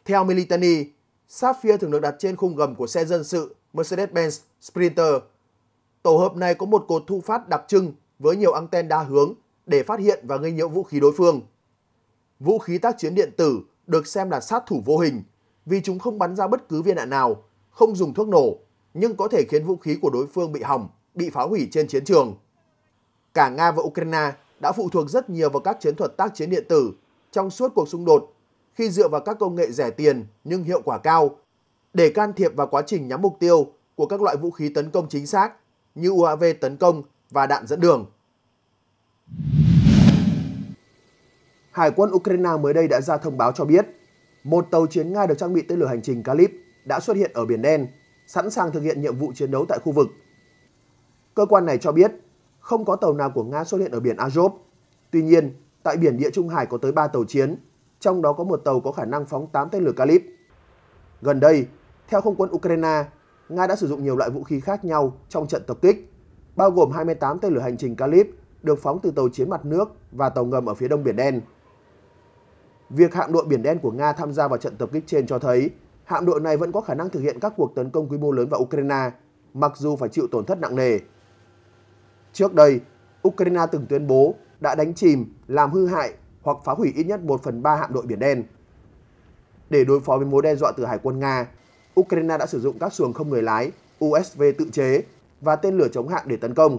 Theo Militani, Sapphire thường được đặt trên khung gầm của xe dân sự Mercedes-Benz Sprinter. Tổ hợp này có một cột thu phát đặc trưng với nhiều anten đa hướng để phát hiện và gây nhiễu vũ khí đối phương. Vũ khí tác chiến điện tử được xem là sát thủ vô hình vì chúng không bắn ra bất cứ viên đạn nào, không dùng thuốc nổ nhưng có thể khiến vũ khí của đối phương bị hỏng, bị phá hủy trên chiến trường. Cả Nga và Ukraine đã phụ thuộc rất nhiều vào các chiến thuật tác chiến điện tử trong suốt cuộc xung đột khi dựa vào các công nghệ rẻ tiền nhưng hiệu quả cao để can thiệp vào quá trình nhắm mục tiêu của các loại vũ khí tấn công chính xác như UAV tấn công và đạn dẫn đường. Hải quân Ukraine mới đây đã ra thông báo cho biết một tàu chiến Nga được trang bị tên lửa hành trình Kalib đã xuất hiện ở Biển Đen sẵn sàng thực hiện nhiệm vụ chiến đấu tại khu vực. Cơ quan này cho biết không có tàu nào của Nga xuất hiện ở biển Azov. Tuy nhiên, tại biển Địa Trung Hải có tới 3 tàu chiến, trong đó có một tàu có khả năng phóng 8 tên lửa Kalib. Gần đây, theo không quân Ukraine, Nga đã sử dụng nhiều loại vũ khí khác nhau trong trận tập kích, bao gồm 28 tên lửa hành trình Kalib được phóng từ tàu chiến mặt nước và tàu ngầm ở phía đông Biển Đen. Việc hạm đội Biển Đen của Nga tham gia vào trận tập kích trên cho thấy hạm đội này vẫn có khả năng thực hiện các cuộc tấn công quy mô lớn vào Ukraine, mặc dù phải chịu tổn thất nặng nề. Trước đây, Ukraine từng tuyên bố đã đánh chìm, làm hư hại hoặc phá hủy ít nhất 1 phần 3 hạm đội Biển Đen. Để đối phó với mối đe dọa từ Hải quân Nga, Ukraine đã sử dụng các xuồng không người lái, USV tự chế và tên lửa chống hạm để tấn công.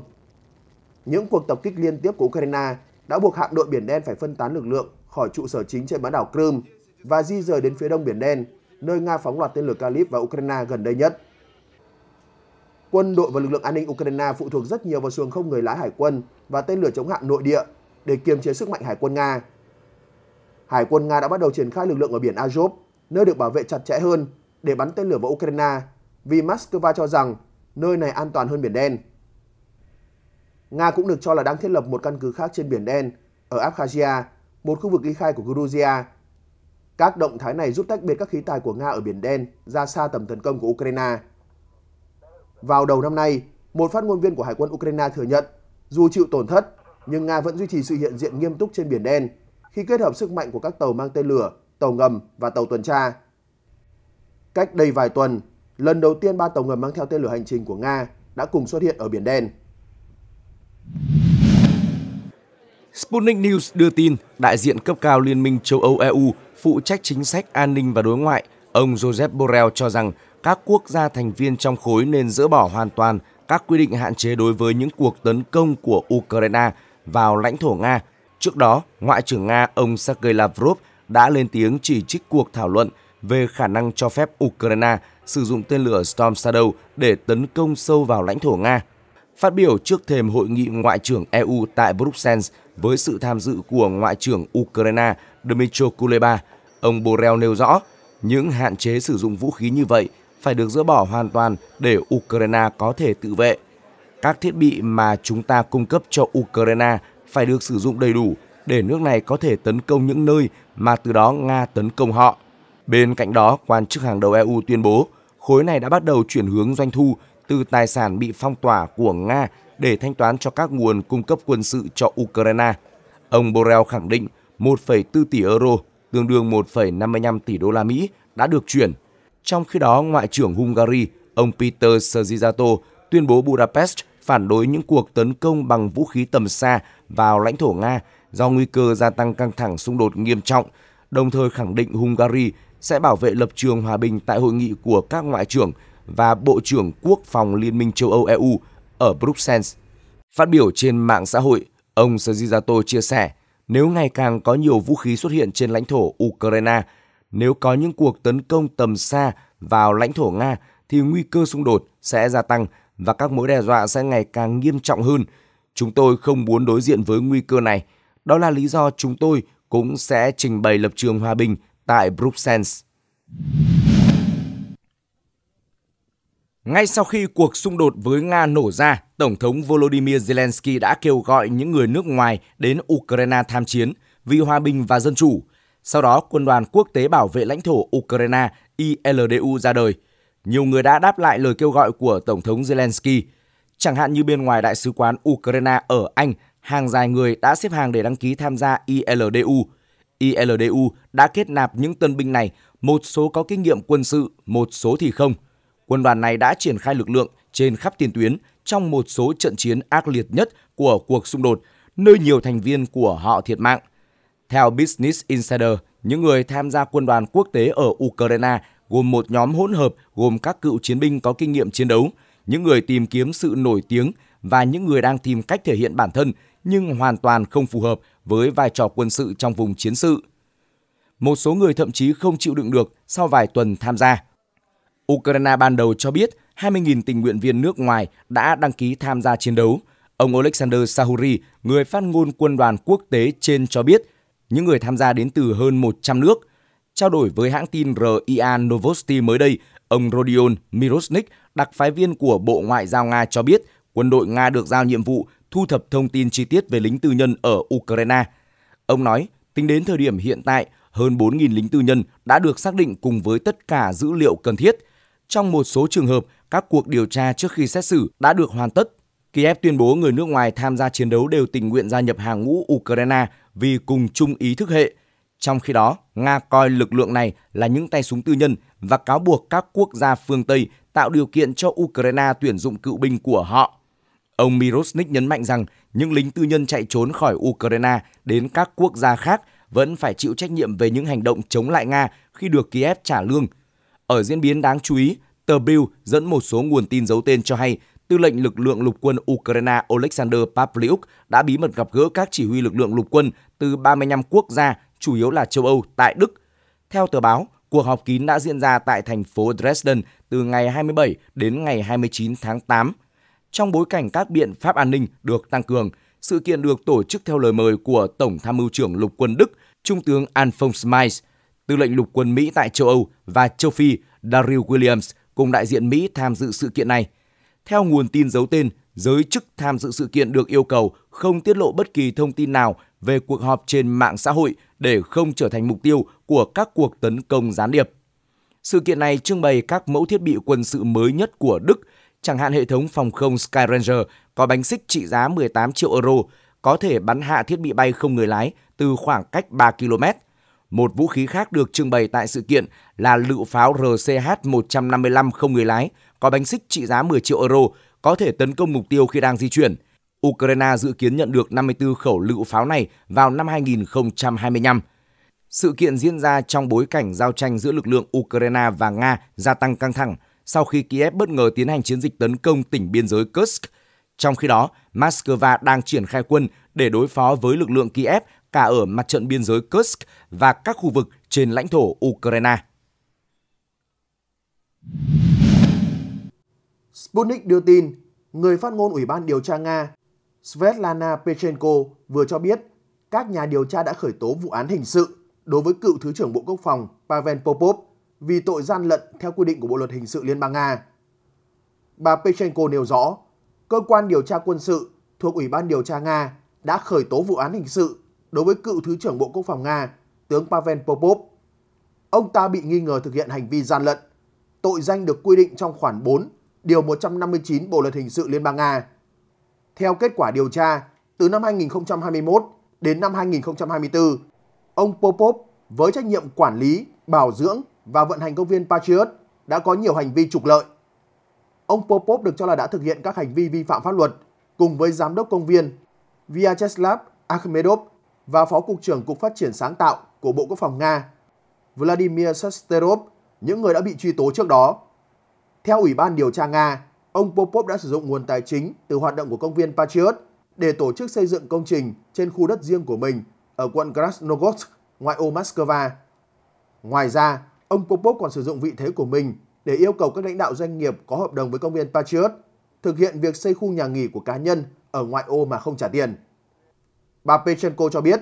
Những cuộc tập kích liên tiếp của Ukraine đã buộc hạm đội Biển Đen phải phân tán lực lượng khỏi trụ sở chính trên bán đảo Crimea và di rời đến phía đông Biển Đen nơi Nga phóng loạt tên lửa Kalib vào Ukraine gần đây nhất. Quân đội và lực lượng an ninh Ukraine phụ thuộc rất nhiều vào xuồng không người lái hải quân và tên lửa chống hạm nội địa để kiềm chế sức mạnh hải quân Nga. Hải quân Nga đã bắt đầu triển khai lực lượng ở biển Azov, nơi được bảo vệ chặt chẽ hơn để bắn tên lửa vào Ukraine vì Moscow cho rằng nơi này an toàn hơn Biển Đen. Nga cũng được cho là đang thiết lập một căn cứ khác trên Biển Đen ở Abkhazia, một khu vực ly khai của Georgia các động thái này giúp tách biệt các khí tài của Nga ở Biển Đen ra xa tầm tấn công của Ukraine. Vào đầu năm nay, một phát ngôn viên của Hải quân Ukraine thừa nhận, dù chịu tổn thất, nhưng Nga vẫn duy trì sự hiện diện nghiêm túc trên Biển Đen khi kết hợp sức mạnh của các tàu mang tên lửa, tàu ngầm và tàu tuần tra. Cách đây vài tuần, lần đầu tiên ba tàu ngầm mang theo tên lửa hành trình của Nga đã cùng xuất hiện ở Biển Đen. Sputnik News đưa tin đại diện cấp cao Liên minh châu Âu EU phụ trách chính sách an ninh và đối ngoại, ông Joseph Borrell cho rằng các quốc gia thành viên trong khối nên dỡ bỏ hoàn toàn các quy định hạn chế đối với những cuộc tấn công của Ukraine vào lãnh thổ Nga. Trước đó, Ngoại trưởng Nga ông Sergei Lavrov đã lên tiếng chỉ trích cuộc thảo luận về khả năng cho phép Ukraine sử dụng tên lửa Storm Shadow để tấn công sâu vào lãnh thổ Nga. Phát biểu trước thềm hội nghị Ngoại trưởng EU tại Bruxelles với sự tham dự của Ngoại trưởng Ukraine Dmitry Kuleba, ông Borrell nêu rõ những hạn chế sử dụng vũ khí như vậy phải được dỡ bỏ hoàn toàn để Ukraine có thể tự vệ. Các thiết bị mà chúng ta cung cấp cho Ukraine phải được sử dụng đầy đủ để nước này có thể tấn công những nơi mà từ đó Nga tấn công họ. Bên cạnh đó, quan chức hàng đầu EU tuyên bố khối này đã bắt đầu chuyển hướng doanh thu từ tài sản bị phong tỏa của Nga để thanh toán cho các nguồn cung cấp quân sự cho Ukraine. Ông Borrell khẳng định 1,4 tỷ euro, tương đương 1,55 tỷ đô la Mỹ đã được chuyển. Trong khi đó, Ngoại trưởng Hungary, ông Peter Szijjarto tuyên bố Budapest phản đối những cuộc tấn công bằng vũ khí tầm xa vào lãnh thổ Nga do nguy cơ gia tăng căng thẳng xung đột nghiêm trọng, đồng thời khẳng định Hungary sẽ bảo vệ lập trường hòa bình tại hội nghị của các ngoại trưởng và Bộ trưởng Quốc phòng Liên minh châu Âu EU ở Bruxelles. Phát biểu trên mạng xã hội, ông Szijjarto chia sẻ, nếu ngày càng có nhiều vũ khí xuất hiện trên lãnh thổ Ukraine, nếu có những cuộc tấn công tầm xa vào lãnh thổ Nga thì nguy cơ xung đột sẽ gia tăng và các mối đe dọa sẽ ngày càng nghiêm trọng hơn. Chúng tôi không muốn đối diện với nguy cơ này. Đó là lý do chúng tôi cũng sẽ trình bày lập trường hòa bình tại Bruxelles. Ngay sau khi cuộc xung đột với Nga nổ ra, Tổng thống Volodymyr Zelensky đã kêu gọi những người nước ngoài đến Ukraine tham chiến vì hòa bình và dân chủ. Sau đó, Quân đoàn Quốc tế Bảo vệ lãnh thổ Ukraine ILDU ra đời. Nhiều người đã đáp lại lời kêu gọi của Tổng thống Zelensky. Chẳng hạn như bên ngoài Đại sứ quán Ukraine ở Anh, hàng dài người đã xếp hàng để đăng ký tham gia ILDU. ILDU đã kết nạp những tân binh này, một số có kinh nghiệm quân sự, một số thì không – quân đoàn này đã triển khai lực lượng trên khắp tiền tuyến trong một số trận chiến ác liệt nhất của cuộc xung đột, nơi nhiều thành viên của họ thiệt mạng. Theo Business Insider, những người tham gia quân đoàn quốc tế ở Ukraine gồm một nhóm hỗn hợp gồm các cựu chiến binh có kinh nghiệm chiến đấu, những người tìm kiếm sự nổi tiếng và những người đang tìm cách thể hiện bản thân nhưng hoàn toàn không phù hợp với vai trò quân sự trong vùng chiến sự. Một số người thậm chí không chịu đựng được sau vài tuần tham gia. Ukraine ban đầu cho biết 20.000 tình nguyện viên nước ngoài đã đăng ký tham gia chiến đấu. Ông Alexander Sahuri, người phát ngôn quân đoàn quốc tế trên cho biết, những người tham gia đến từ hơn 100 nước. Trao đổi với hãng tin RIA Novosti mới đây, ông Rodion Mirosnik, đặc phái viên của Bộ Ngoại giao Nga cho biết, quân đội Nga được giao nhiệm vụ thu thập thông tin chi tiết về lính tư nhân ở Ukraine. Ông nói, tính đến thời điểm hiện tại, hơn 4.000 lính tư nhân đã được xác định cùng với tất cả dữ liệu cần thiết – trong một số trường hợp, các cuộc điều tra trước khi xét xử đã được hoàn tất. Kiev tuyên bố người nước ngoài tham gia chiến đấu đều tình nguyện gia nhập hàng ngũ Ukraine vì cùng chung ý thức hệ. Trong khi đó, Nga coi lực lượng này là những tay súng tư nhân và cáo buộc các quốc gia phương Tây tạo điều kiện cho Ukraine tuyển dụng cựu binh của họ. Ông Mirosnik nhấn mạnh rằng những lính tư nhân chạy trốn khỏi Ukraine đến các quốc gia khác vẫn phải chịu trách nhiệm về những hành động chống lại Nga khi được Kiev trả lương ở diễn biến đáng chú ý, tờ Bill dẫn một số nguồn tin giấu tên cho hay Tư lệnh lực lượng lục quân Ukraine Oleksandr Pavlyuk đã bí mật gặp gỡ các chỉ huy lực lượng lục quân từ 35 quốc gia, chủ yếu là châu Âu, tại Đức. Theo tờ báo, cuộc họp kín đã diễn ra tại thành phố Dresden từ ngày 27 đến ngày 29 tháng 8. Trong bối cảnh các biện pháp an ninh được tăng cường, sự kiện được tổ chức theo lời mời của Tổng tham mưu trưởng lục quân Đức, Trung tướng Alphonse Mais, Tư lệnh lục quân Mỹ tại châu Âu và châu Phi Daryl Williams cùng đại diện Mỹ tham dự sự kiện này. Theo nguồn tin giấu tên, giới chức tham dự sự kiện được yêu cầu không tiết lộ bất kỳ thông tin nào về cuộc họp trên mạng xã hội để không trở thành mục tiêu của các cuộc tấn công gián điệp. Sự kiện này trưng bày các mẫu thiết bị quân sự mới nhất của Đức, chẳng hạn hệ thống phòng không Sky Ranger có bánh xích trị giá 18 triệu euro, có thể bắn hạ thiết bị bay không người lái từ khoảng cách 3 km – một vũ khí khác được trưng bày tại sự kiện là lựu pháo RCH-155 không người lái, có bánh xích trị giá 10 triệu euro, có thể tấn công mục tiêu khi đang di chuyển. Ukraine dự kiến nhận được 54 khẩu lựu pháo này vào năm 2025. Sự kiện diễn ra trong bối cảnh giao tranh giữa lực lượng Ukraine và Nga gia tăng căng thẳng sau khi Kiev bất ngờ tiến hành chiến dịch tấn công tỉnh biên giới Kursk. Trong khi đó, Moscow đang triển khai quân để đối phó với lực lượng Kiev cả ở mặt trận biên giới Kursk và các khu vực trên lãnh thổ Ukraine. Sputnik đưa tin, người phát ngôn Ủy ban điều tra Nga Svetlana Pechenko vừa cho biết các nhà điều tra đã khởi tố vụ án hình sự đối với cựu Thứ trưởng Bộ Quốc phòng Pavel Popov vì tội gian lận theo quy định của Bộ Luật Hình sự Liên bang Nga. Bà Pechenko nêu rõ, cơ quan điều tra quân sự thuộc Ủy ban điều tra Nga đã khởi tố vụ án hình sự đối với cựu Thứ trưởng Bộ Quốc phòng Nga, tướng Pavel Popov. Ông ta bị nghi ngờ thực hiện hành vi gian lận, tội danh được quy định trong khoản 4, điều 159 Bộ luật hình sự Liên bang Nga. Theo kết quả điều tra, từ năm 2021 đến năm 2024, ông Popov với trách nhiệm quản lý, bảo dưỡng và vận hành công viên Patriot đã có nhiều hành vi trục lợi. Ông Popov được cho là đã thực hiện các hành vi vi phạm pháp luật cùng với giám đốc công viên Vyacheslav Akhmedov và Phó Cục trưởng Cục Phát triển Sáng tạo của Bộ Quốc phòng Nga Vladimir Sesterov, những người đã bị truy tố trước đó. Theo Ủy ban điều tra Nga, ông Popov đã sử dụng nguồn tài chính từ hoạt động của công viên Patriot để tổ chức xây dựng công trình trên khu đất riêng của mình ở quận Krasnogorsk, ngoại ô Moscow. Ngoài ra, ông Popov còn sử dụng vị thế của mình để yêu cầu các lãnh đạo doanh nghiệp có hợp đồng với công viên Patriot thực hiện việc xây khu nhà nghỉ của cá nhân ở ngoại ô mà không trả tiền. Bà Petrenko cho biết,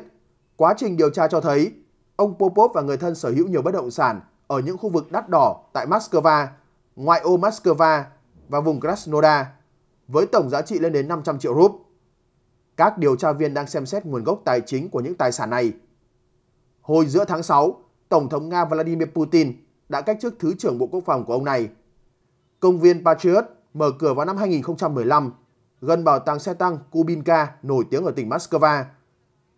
quá trình điều tra cho thấy ông Popov và người thân sở hữu nhiều bất động sản ở những khu vực đắt đỏ tại Moscow, ngoại ô Moscow và vùng Krasnodar với tổng giá trị lên đến 500 triệu rúp. Các điều tra viên đang xem xét nguồn gốc tài chính của những tài sản này. Hồi giữa tháng 6, Tổng thống Nga Vladimir Putin đã cách chức Thứ trưởng Bộ Quốc phòng của ông này. Công viên Patriot mở cửa vào năm 2015 gần bảo tàng xe tăng Kubinka nổi tiếng ở tỉnh Moscow,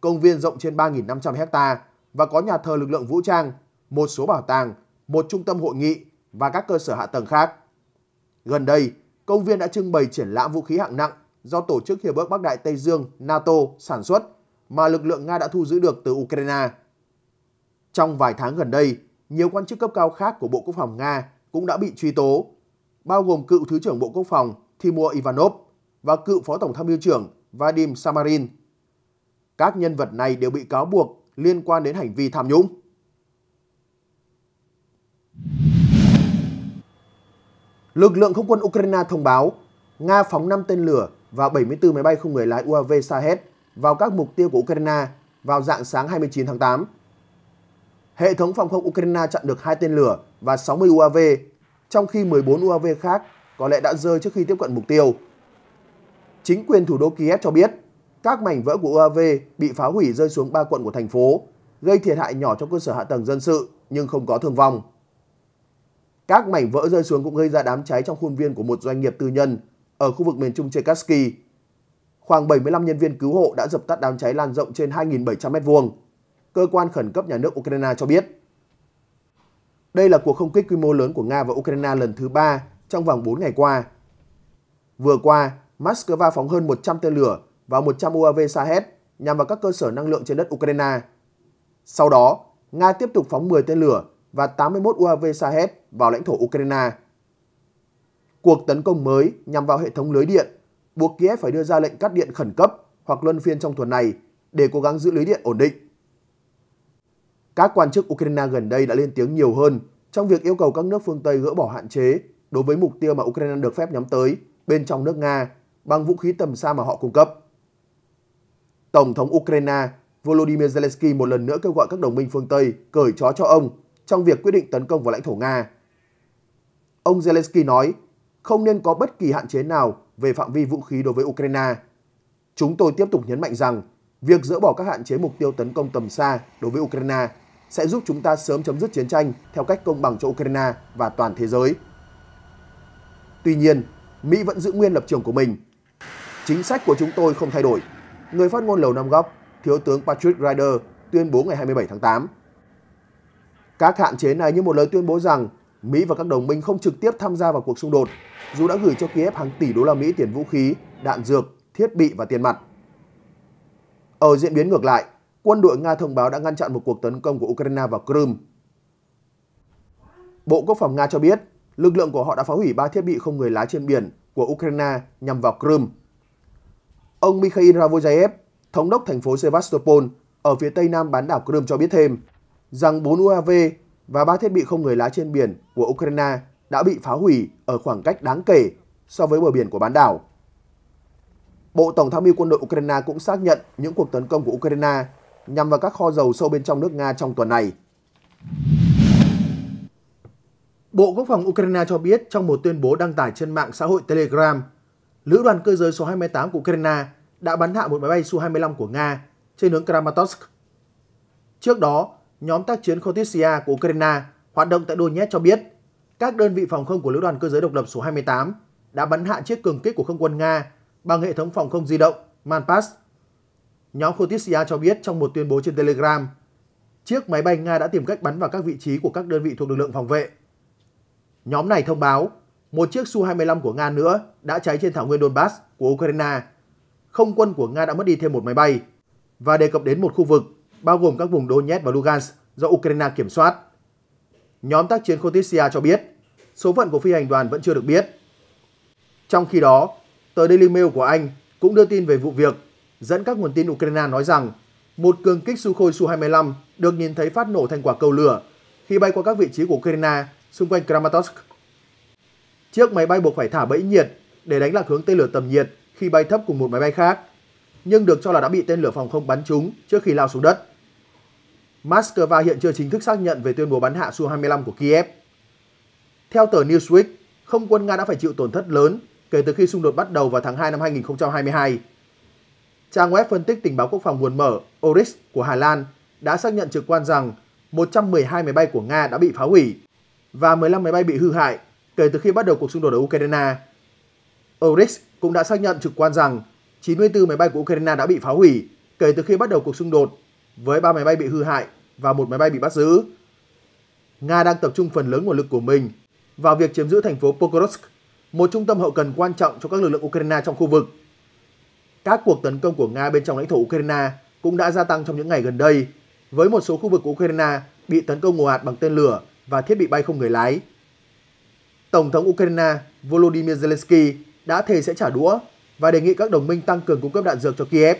công viên rộng trên 3.500 hecta và có nhà thờ lực lượng vũ trang, một số bảo tàng, một trung tâm hội nghị và các cơ sở hạ tầng khác. Gần đây, công viên đã trưng bày triển lãm vũ khí hạng nặng do Tổ chức Hiệp ước Bắc Đại Tây Dương NATO sản xuất mà lực lượng Nga đã thu giữ được từ Ukraine. Trong vài tháng gần đây, nhiều quan chức cấp cao khác của Bộ Quốc phòng Nga cũng đã bị truy tố, bao gồm cựu Thứ trưởng Bộ Quốc phòng Timur Ivanov, và cựu Phó Tổng tham mưu trưởng Vadim Samarin. Các nhân vật này đều bị cáo buộc liên quan đến hành vi tham nhũng. Lực lượng không quân Ukraine thông báo Nga phóng 5 tên lửa và 74 máy bay không người lái UAV Shahed vào các mục tiêu của Ukraine vào dạng sáng 29 tháng 8. Hệ thống phòng không Ukraine chặn được 2 tên lửa và 60 UAV, trong khi 14 UAV khác có lẽ đã rơi trước khi tiếp cận mục tiêu. Chính quyền thủ đô Kiev cho biết, các mảnh vỡ của UAV bị phá hủy rơi xuống ba quận của thành phố, gây thiệt hại nhỏ cho cơ sở hạ tầng dân sự nhưng không có thương vong. Các mảnh vỡ rơi xuống cũng gây ra đám cháy trong khuôn viên của một doanh nghiệp tư nhân ở khu vực miền trung Chekasky. Khoảng 75 nhân viên cứu hộ đã dập tắt đám cháy lan rộng trên 2.700 m2. Cơ quan khẩn cấp nhà nước Ukraine cho biết. Đây là cuộc không kích quy mô lớn của Nga và Ukraine lần thứ ba trong vòng 4 ngày qua. Vừa qua, Moscow phóng hơn 100 tên lửa và 100 UAV Shahed nhằm vào các cơ sở năng lượng trên đất Ukraine. Sau đó, Nga tiếp tục phóng 10 tên lửa và 81 UAV Shahed vào lãnh thổ Ukraine. Cuộc tấn công mới nhằm vào hệ thống lưới điện buộc Kiev phải đưa ra lệnh cắt điện khẩn cấp hoặc luân phiên trong tuần này để cố gắng giữ lưới điện ổn định. Các quan chức Ukraine gần đây đã lên tiếng nhiều hơn trong việc yêu cầu các nước phương Tây gỡ bỏ hạn chế đối với mục tiêu mà Ukraine được phép nhắm tới bên trong nước Nga bằng vũ khí tầm xa mà họ cung cấp. Tổng thống Ukraine Volodymyr Zelensky một lần nữa kêu gọi các đồng minh phương Tây cởi chó cho ông trong việc quyết định tấn công vào lãnh thổ Nga. Ông Zelensky nói không nên có bất kỳ hạn chế nào về phạm vi vũ khí đối với Ukraine. Chúng tôi tiếp tục nhấn mạnh rằng việc dỡ bỏ các hạn chế mục tiêu tấn công tầm xa đối với Ukraine sẽ giúp chúng ta sớm chấm dứt chiến tranh theo cách công bằng cho Ukraine và toàn thế giới. Tuy nhiên, Mỹ vẫn giữ nguyên lập trường của mình – Chính sách của chúng tôi không thay đổi. Người phát ngôn Lầu Năm Góc, Thiếu tướng Patrick Ryder tuyên bố ngày 27 tháng 8. Các hạn chế này như một lời tuyên bố rằng Mỹ và các đồng minh không trực tiếp tham gia vào cuộc xung đột, dù đã gửi cho Kiev hàng tỷ đô la Mỹ tiền vũ khí, đạn dược, thiết bị và tiền mặt. Ở diễn biến ngược lại, quân đội Nga thông báo đã ngăn chặn một cuộc tấn công của Ukraine vào Crimea. Bộ Quốc phòng Nga cho biết, lực lượng của họ đã phá hủy 3 thiết bị không người lái trên biển của Ukraine nhằm vào Crimea. Ông Mikhail Ravojayev, thống đốc thành phố Sevastopol ở phía tây nam bán đảo Crimea cho biết thêm rằng 4 UAV và 3 thiết bị không người lái trên biển của Ukraine đã bị phá hủy ở khoảng cách đáng kể so với bờ biển của bán đảo. Bộ Tổng tham mưu quân đội Ukraine cũng xác nhận những cuộc tấn công của Ukraine nhằm vào các kho dầu sâu bên trong nước Nga trong tuần này. Bộ Quốc phòng Ukraine cho biết trong một tuyên bố đăng tải trên mạng xã hội Telegram lữ đoàn cơ giới số 28 của Ukraine đã bắn hạ một máy bay Su-25 của Nga trên hướng Kramatorsk. Trước đó, nhóm tác chiến Khotissia của Ukraine hoạt động tại Donetsk cho biết các đơn vị phòng không của lữ đoàn cơ giới độc lập số 28 đã bắn hạ chiếc cường kích của không quân Nga bằng hệ thống phòng không di động Manpass. Nhóm Khotissia cho biết trong một tuyên bố trên Telegram, chiếc máy bay Nga đã tìm cách bắn vào các vị trí của các đơn vị thuộc lực lượng phòng vệ. Nhóm này thông báo một chiếc Su-25 của Nga nữa đã cháy trên thảo nguyên Donbass của Ukraine. Không quân của Nga đã mất đi thêm một máy bay và đề cập đến một khu vực bao gồm các vùng Donetsk và Lugansk do Ukraine kiểm soát. Nhóm tác chiến Khotissia cho biết số phận của phi hành đoàn vẫn chưa được biết. Trong khi đó, tờ Daily Mail của Anh cũng đưa tin về vụ việc dẫn các nguồn tin Ukraine nói rằng một cường kích Sukhoi Su-25 được nhìn thấy phát nổ thành quả cầu lửa khi bay qua các vị trí của Ukraine xung quanh Kramatorsk Chiếc máy bay buộc phải thả bẫy nhiệt để đánh lạc hướng tên lửa tầm nhiệt khi bay thấp cùng một máy bay khác, nhưng được cho là đã bị tên lửa phòng không bắn trúng trước khi lao xuống đất. Moscow hiện chưa chính thức xác nhận về tuyên bố bắn hạ Su-25 của Kiev. Theo tờ Newsweek, không quân Nga đã phải chịu tổn thất lớn kể từ khi xung đột bắt đầu vào tháng 2 năm 2022. Trang web phân tích tình báo quốc phòng nguồn mở Oris của Hà Lan đã xác nhận trực quan rằng 112 máy bay của Nga đã bị phá hủy và 15 máy bay bị hư hại kể từ khi bắt đầu cuộc xung đột ở Ukraine. Oryx cũng đã xác nhận trực quan rằng 94 máy bay của Ukraine đã bị phá hủy kể từ khi bắt đầu cuộc xung đột, với 3 máy bay bị hư hại và một máy bay bị bắt giữ. Nga đang tập trung phần lớn nguồn lực của mình vào việc chiếm giữ thành phố Pokrovsk, một trung tâm hậu cần quan trọng cho các lực lượng Ukraine trong khu vực. Các cuộc tấn công của Nga bên trong lãnh thổ Ukraine cũng đã gia tăng trong những ngày gần đây, với một số khu vực của Ukraine bị tấn công ồ ạt bằng tên lửa và thiết bị bay không người lái. Tổng thống Ukraine Volodymyr Zelensky đã thề sẽ trả đũa và đề nghị các đồng minh tăng cường cung cấp đạn dược cho Kiev.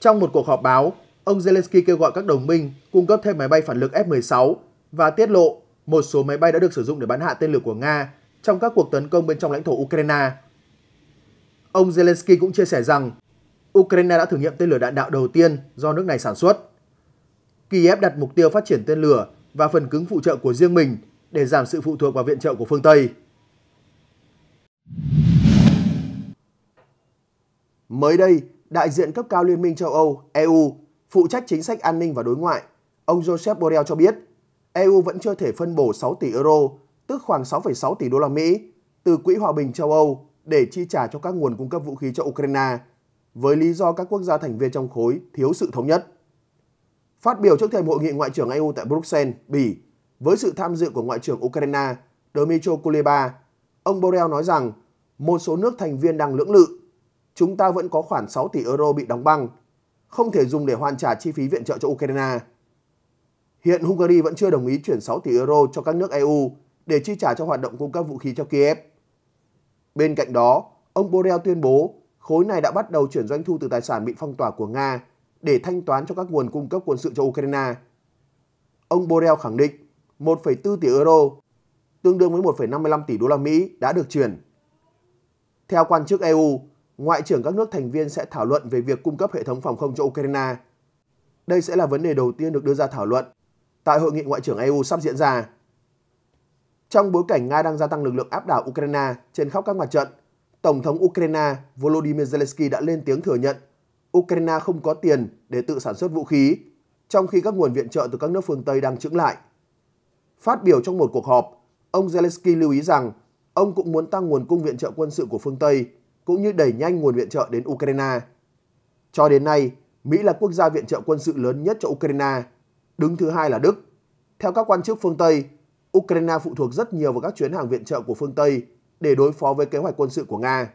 Trong một cuộc họp báo, ông Zelensky kêu gọi các đồng minh cung cấp thêm máy bay phản lực F-16 và tiết lộ một số máy bay đã được sử dụng để bắn hạ tên lửa của Nga trong các cuộc tấn công bên trong lãnh thổ Ukraine. Ông Zelensky cũng chia sẻ rằng Ukraine đã thử nghiệm tên lửa đạn đạo đầu tiên do nước này sản xuất. Kiev đặt mục tiêu phát triển tên lửa và phần cứng phụ trợ của riêng mình để giảm sự phụ thuộc vào viện trợ của phương Tây. Mới đây, đại diện cấp cao Liên minh châu Âu, EU, phụ trách chính sách an ninh và đối ngoại, ông Joseph Borrell cho biết, EU vẫn chưa thể phân bổ 6 tỷ euro, tức khoảng 6,6 tỷ đô la Mỹ, từ Quỹ Hòa bình châu Âu để chi trả cho các nguồn cung cấp vũ khí cho Ukraine, với lý do các quốc gia thành viên trong khối thiếu sự thống nhất. Phát biểu trước thềm hội nghị Ngoại trưởng EU tại Bruxelles, Bỉ, với sự tham dự của Ngoại trưởng Ukraine Dmytro Kuleba, ông Borrell nói rằng một số nước thành viên đang lưỡng lự. Chúng ta vẫn có khoảng 6 tỷ euro bị đóng băng, không thể dùng để hoàn trả chi phí viện trợ cho Ukraine. Hiện Hungary vẫn chưa đồng ý chuyển 6 tỷ euro cho các nước EU để chi trả cho hoạt động cung cấp vũ khí cho Kiev. Bên cạnh đó, ông Borrell tuyên bố khối này đã bắt đầu chuyển doanh thu từ tài sản bị phong tỏa của Nga để thanh toán cho các nguồn cung cấp quân sự cho Ukraine. Ông Borrell khẳng định 1,4 tỷ euro, tương đương với 1,55 tỷ đô la Mỹ đã được chuyển. Theo quan chức EU, ngoại trưởng các nước thành viên sẽ thảo luận về việc cung cấp hệ thống phòng không cho Ukraine. Đây sẽ là vấn đề đầu tiên được đưa ra thảo luận tại hội nghị ngoại trưởng EU sắp diễn ra. Trong bối cảnh Nga đang gia tăng lực lượng áp đảo Ukraine trên khắp các mặt trận, Tổng thống Ukraine Volodymyr Zelensky đã lên tiếng thừa nhận Ukraine không có tiền để tự sản xuất vũ khí, trong khi các nguồn viện trợ từ các nước phương Tây đang chững lại. Phát biểu trong một cuộc họp, ông Zelensky lưu ý rằng ông cũng muốn tăng nguồn cung viện trợ quân sự của phương Tây cũng như đẩy nhanh nguồn viện trợ đến Ukraine. Cho đến nay, Mỹ là quốc gia viện trợ quân sự lớn nhất cho Ukraine, đứng thứ hai là Đức. Theo các quan chức phương Tây, Ukraine phụ thuộc rất nhiều vào các chuyến hàng viện trợ của phương Tây để đối phó với kế hoạch quân sự của Nga.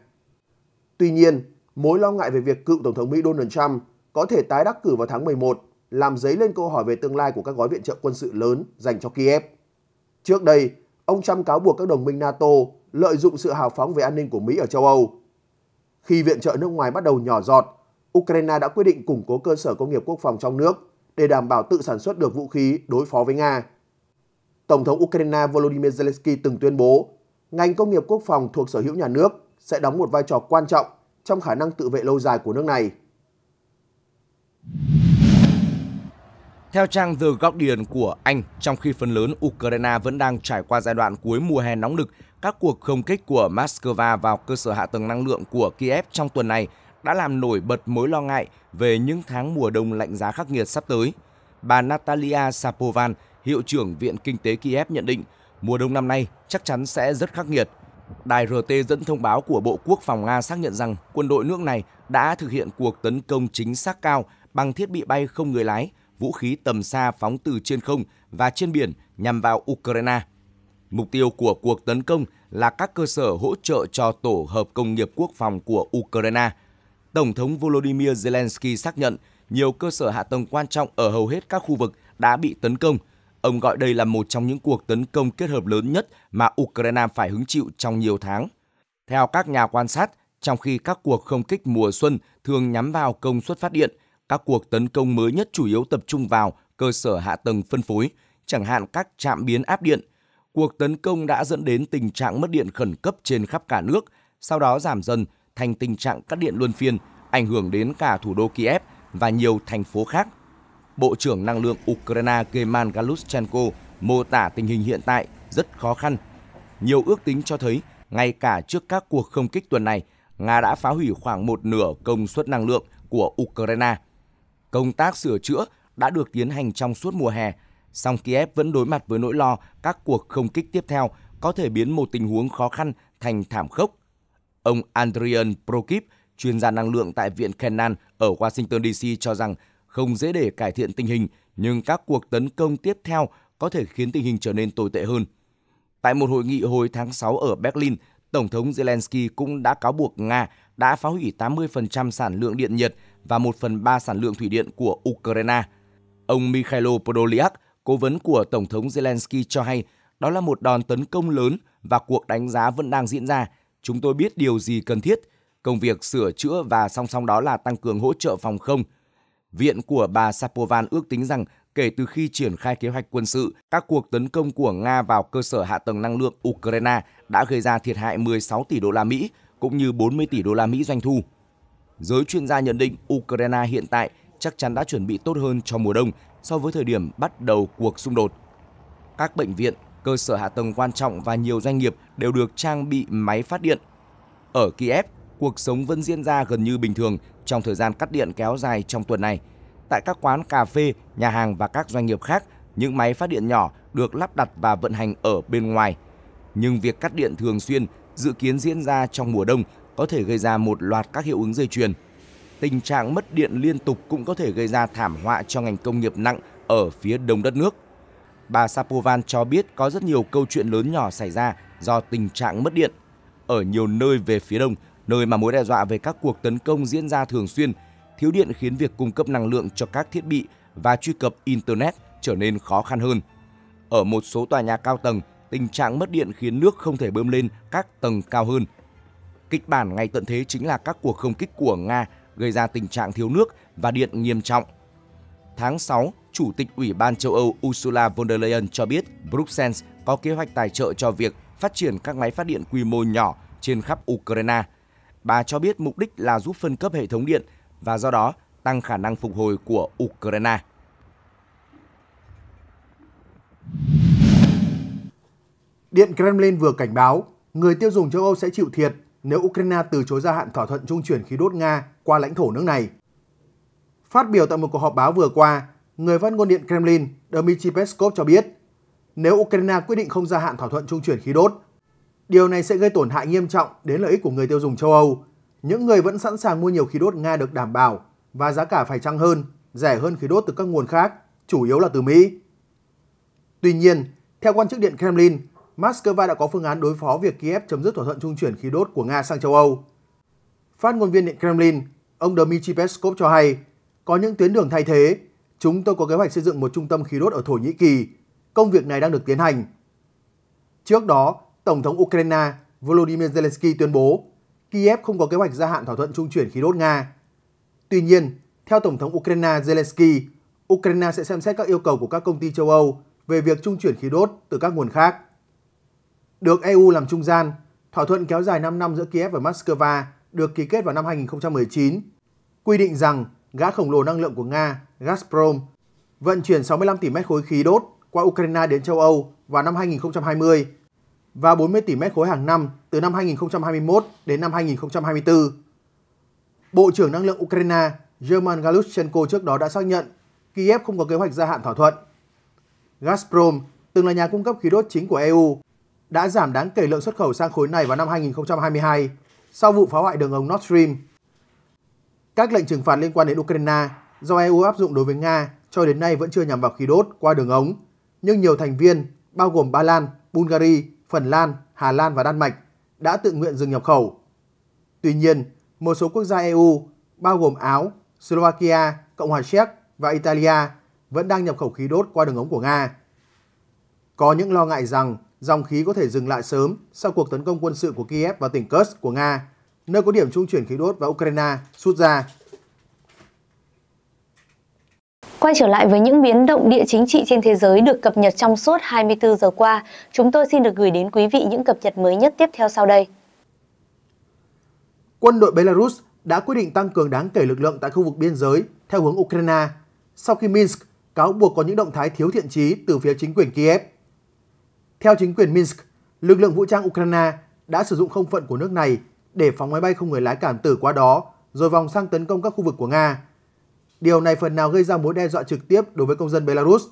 Tuy nhiên, mối lo ngại về việc cựu Tổng thống Mỹ Donald Trump có thể tái đắc cử vào tháng 11 làm dấy lên câu hỏi về tương lai của các gói viện trợ quân sự lớn dành cho Kiev. Trước đây, ông Trump cáo buộc các đồng minh NATO lợi dụng sự hào phóng về an ninh của Mỹ ở châu Âu. Khi viện trợ nước ngoài bắt đầu nhỏ giọt, Ukraine đã quyết định củng cố cơ sở công nghiệp quốc phòng trong nước để đảm bảo tự sản xuất được vũ khí đối phó với Nga. Tổng thống Ukraine Volodymyr Zelensky từng tuyên bố, ngành công nghiệp quốc phòng thuộc sở hữu nhà nước sẽ đóng một vai trò quan trọng trong khả năng tự vệ lâu dài của nước này. Theo trang The Guardian của Anh, trong khi phần lớn Ukraine vẫn đang trải qua giai đoạn cuối mùa hè nóng nực, các cuộc không kích của Moscow vào cơ sở hạ tầng năng lượng của Kiev trong tuần này đã làm nổi bật mối lo ngại về những tháng mùa đông lạnh giá khắc nghiệt sắp tới. Bà Natalia Sapovan, Hiệu trưởng Viện Kinh tế Kiev nhận định mùa đông năm nay chắc chắn sẽ rất khắc nghiệt. Đài RT dẫn thông báo của Bộ Quốc phòng Nga xác nhận rằng quân đội nước này đã thực hiện cuộc tấn công chính xác cao bằng thiết bị bay không người lái – vũ khí tầm xa phóng từ trên không và trên biển nhằm vào Ukraine. Mục tiêu của cuộc tấn công là các cơ sở hỗ trợ cho tổ hợp công nghiệp quốc phòng của Ukraine. Tổng thống Volodymyr Zelensky xác nhận nhiều cơ sở hạ tầng quan trọng ở hầu hết các khu vực đã bị tấn công. Ông gọi đây là một trong những cuộc tấn công kết hợp lớn nhất mà Ukraine phải hứng chịu trong nhiều tháng. Theo các nhà quan sát, trong khi các cuộc không kích mùa xuân thường nhắm vào công suất phát điện, các cuộc tấn công mới nhất chủ yếu tập trung vào cơ sở hạ tầng phân phối, chẳng hạn các trạm biến áp điện. Cuộc tấn công đã dẫn đến tình trạng mất điện khẩn cấp trên khắp cả nước, sau đó giảm dần thành tình trạng cắt điện luân phiên, ảnh hưởng đến cả thủ đô Kiev và nhiều thành phố khác. Bộ trưởng Năng lượng Ukraine Geman Galushchenko mô tả tình hình hiện tại rất khó khăn. Nhiều ước tính cho thấy, ngay cả trước các cuộc không kích tuần này, Nga đã phá hủy khoảng một nửa công suất năng lượng của Ukraine – công tác sửa chữa đã được tiến hành trong suốt mùa hè. Song Kiev vẫn đối mặt với nỗi lo các cuộc không kích tiếp theo có thể biến một tình huống khó khăn thành thảm khốc. Ông Andrian Prokip, chuyên gia năng lượng tại Viện Kennan ở Washington DC cho rằng không dễ để cải thiện tình hình, nhưng các cuộc tấn công tiếp theo có thể khiến tình hình trở nên tồi tệ hơn. Tại một hội nghị hồi tháng 6 ở Berlin, Tổng thống Zelensky cũng đã cáo buộc Nga đã phá hủy 80% sản lượng điện nhiệt và 1 phần 3 sản lượng thủy điện của Ukraine. Ông Mikhailo Podolyak, cố vấn của Tổng thống Zelensky cho hay đó là một đòn tấn công lớn và cuộc đánh giá vẫn đang diễn ra. Chúng tôi biết điều gì cần thiết. Công việc sửa chữa và song song đó là tăng cường hỗ trợ phòng không. Viện của bà Sapovan ước tính rằng kể từ khi triển khai kế hoạch quân sự, các cuộc tấn công của Nga vào cơ sở hạ tầng năng lượng Ukraine đã gây ra thiệt hại 16 tỷ đô la Mỹ cũng như 40 tỷ đô la Mỹ doanh thu giới chuyên gia nhận định Ukraine hiện tại chắc chắn đã chuẩn bị tốt hơn cho mùa đông so với thời điểm bắt đầu cuộc xung đột. Các bệnh viện, cơ sở hạ tầng quan trọng và nhiều doanh nghiệp đều được trang bị máy phát điện. Ở Kiev, cuộc sống vẫn diễn ra gần như bình thường trong thời gian cắt điện kéo dài trong tuần này. Tại các quán cà phê, nhà hàng và các doanh nghiệp khác, những máy phát điện nhỏ được lắp đặt và vận hành ở bên ngoài. Nhưng việc cắt điện thường xuyên dự kiến diễn ra trong mùa đông có thể gây ra một loạt các hiệu ứng dây chuyền. Tình trạng mất điện liên tục cũng có thể gây ra thảm họa cho ngành công nghiệp nặng ở phía đông đất nước. Bà Sapovan cho biết có rất nhiều câu chuyện lớn nhỏ xảy ra do tình trạng mất điện. Ở nhiều nơi về phía đông, nơi mà mối đe dọa về các cuộc tấn công diễn ra thường xuyên, thiếu điện khiến việc cung cấp năng lượng cho các thiết bị và truy cập Internet trở nên khó khăn hơn. Ở một số tòa nhà cao tầng, tình trạng mất điện khiến nước không thể bơm lên các tầng cao hơn Kịch bản ngay tận thế chính là các cuộc không kích của Nga gây ra tình trạng thiếu nước và điện nghiêm trọng. Tháng 6, Chủ tịch Ủy ban châu Âu Ursula von der Leyen cho biết Bruxelles có kế hoạch tài trợ cho việc phát triển các máy phát điện quy mô nhỏ trên khắp Ukraine. Bà cho biết mục đích là giúp phân cấp hệ thống điện và do đó tăng khả năng phục hồi của Ukraine. Điện Kremlin vừa cảnh báo người tiêu dùng châu Âu sẽ chịu thiệt nếu Ukraine từ chối gia hạn thỏa thuận trung chuyển khí đốt Nga qua lãnh thổ nước này. Phát biểu tại một cuộc họp báo vừa qua, người phát ngôn điện Kremlin Dmitry Peskov cho biết, nếu Ukraine quyết định không gia hạn thỏa thuận trung chuyển khí đốt, điều này sẽ gây tổn hại nghiêm trọng đến lợi ích của người tiêu dùng châu Âu, những người vẫn sẵn sàng mua nhiều khí đốt Nga được đảm bảo và giá cả phải chăng hơn, rẻ hơn khí đốt từ các nguồn khác, chủ yếu là từ Mỹ. Tuy nhiên, theo quan chức điện Kremlin, Moscow đã có phương án đối phó việc Kiev chấm dứt thỏa thuận trung chuyển khí đốt của Nga sang châu Âu. Phát ngôn viên Điện Kremlin, ông Dmitry Peskov cho hay, có những tuyến đường thay thế, chúng tôi có kế hoạch xây dựng một trung tâm khí đốt ở Thổ Nhĩ Kỳ. Công việc này đang được tiến hành. Trước đó, Tổng thống Ukraine Volodymyr Zelensky tuyên bố Kiev không có kế hoạch gia hạn thỏa thuận trung chuyển khí đốt Nga. Tuy nhiên, theo Tổng thống Ukraine Zelensky, Ukraine sẽ xem xét các yêu cầu của các công ty châu Âu về việc trung chuyển khí đốt từ các nguồn khác. Được EU làm trung gian, thỏa thuận kéo dài 5 năm giữa Kiev và Moscow được ký kết vào năm 2019, quy định rằng gã khổng lồ năng lượng của Nga, Gazprom, vận chuyển 65 tỷ mét khối khí đốt qua Ukraine đến châu Âu vào năm 2020 và 40 tỷ mét khối hàng năm từ năm 2021 đến năm 2024. Bộ trưởng Năng lượng Ukraine German Galushchenko trước đó đã xác nhận Kiev không có kế hoạch gia hạn thỏa thuận. Gazprom từng là nhà cung cấp khí đốt chính của EU đã giảm đáng kể lượng xuất khẩu sang khối này vào năm 2022 sau vụ phá hoại đường ống Nord Stream. Các lệnh trừng phạt liên quan đến Ukraine do EU áp dụng đối với Nga cho đến nay vẫn chưa nhằm vào khí đốt qua đường ống, nhưng nhiều thành viên, bao gồm Ba Lan, Bulgaria, Phần Lan, Hà Lan và Đan Mạch, đã tự nguyện dừng nhập khẩu. Tuy nhiên, một số quốc gia EU, bao gồm Áo, Slovakia, Cộng hòa Séc và Italia, vẫn đang nhập khẩu khí đốt qua đường ống của Nga. Có những lo ngại rằng dòng khí có thể dừng lại sớm sau cuộc tấn công quân sự của Kiev vào tỉnh Kursk của Nga, nơi có điểm trung chuyển khí đốt và Ukraine rút ra. Quay trở lại với những biến động địa chính trị trên thế giới được cập nhật trong suốt 24 giờ qua, chúng tôi xin được gửi đến quý vị những cập nhật mới nhất tiếp theo sau đây. Quân đội Belarus đã quyết định tăng cường đáng kể lực lượng tại khu vực biên giới theo hướng Ukraine sau khi Minsk cáo buộc có những động thái thiếu thiện trí từ phía chính quyền Kiev. Theo chính quyền Minsk, lực lượng vũ trang Ukraine đã sử dụng không phận của nước này để phóng máy bay không người lái cảm tử qua đó rồi vòng sang tấn công các khu vực của Nga. Điều này phần nào gây ra mối đe dọa trực tiếp đối với công dân Belarus.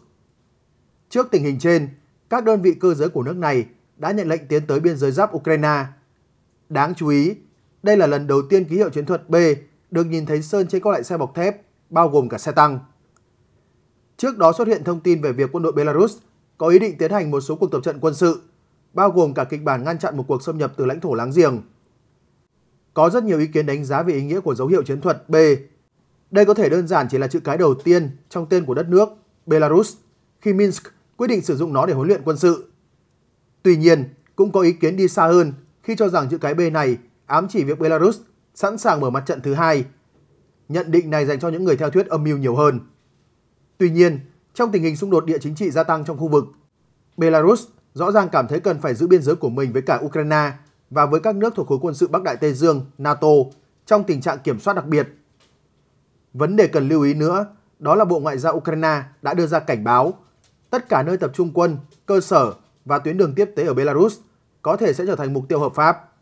Trước tình hình trên, các đơn vị cơ giới của nước này đã nhận lệnh tiến tới biên giới giáp Ukraine. Đáng chú ý, đây là lần đầu tiên ký hiệu chiến thuật B được nhìn thấy sơn trên các loại xe bọc thép, bao gồm cả xe tăng. Trước đó xuất hiện thông tin về việc quân đội Belarus có ý định tiến hành một số cuộc tập trận quân sự, bao gồm cả kịch bản ngăn chặn một cuộc xâm nhập từ lãnh thổ láng giềng. Có rất nhiều ý kiến đánh giá về ý nghĩa của dấu hiệu chiến thuật B. Đây có thể đơn giản chỉ là chữ cái đầu tiên trong tên của đất nước Belarus khi Minsk quyết định sử dụng nó để huấn luyện quân sự. Tuy nhiên, cũng có ý kiến đi xa hơn khi cho rằng chữ cái B này ám chỉ việc Belarus sẵn sàng mở mặt trận thứ hai. Nhận định này dành cho những người theo thuyết âm mưu nhiều hơn. Tuy nhiên, trong tình hình xung đột địa chính trị gia tăng trong khu vực. Belarus rõ ràng cảm thấy cần phải giữ biên giới của mình với cả Ukraine và với các nước thuộc khối quân sự Bắc Đại Tây Dương, NATO trong tình trạng kiểm soát đặc biệt. Vấn đề cần lưu ý nữa đó là Bộ Ngoại giao Ukraine đã đưa ra cảnh báo tất cả nơi tập trung quân, cơ sở và tuyến đường tiếp tế ở Belarus có thể sẽ trở thành mục tiêu hợp pháp.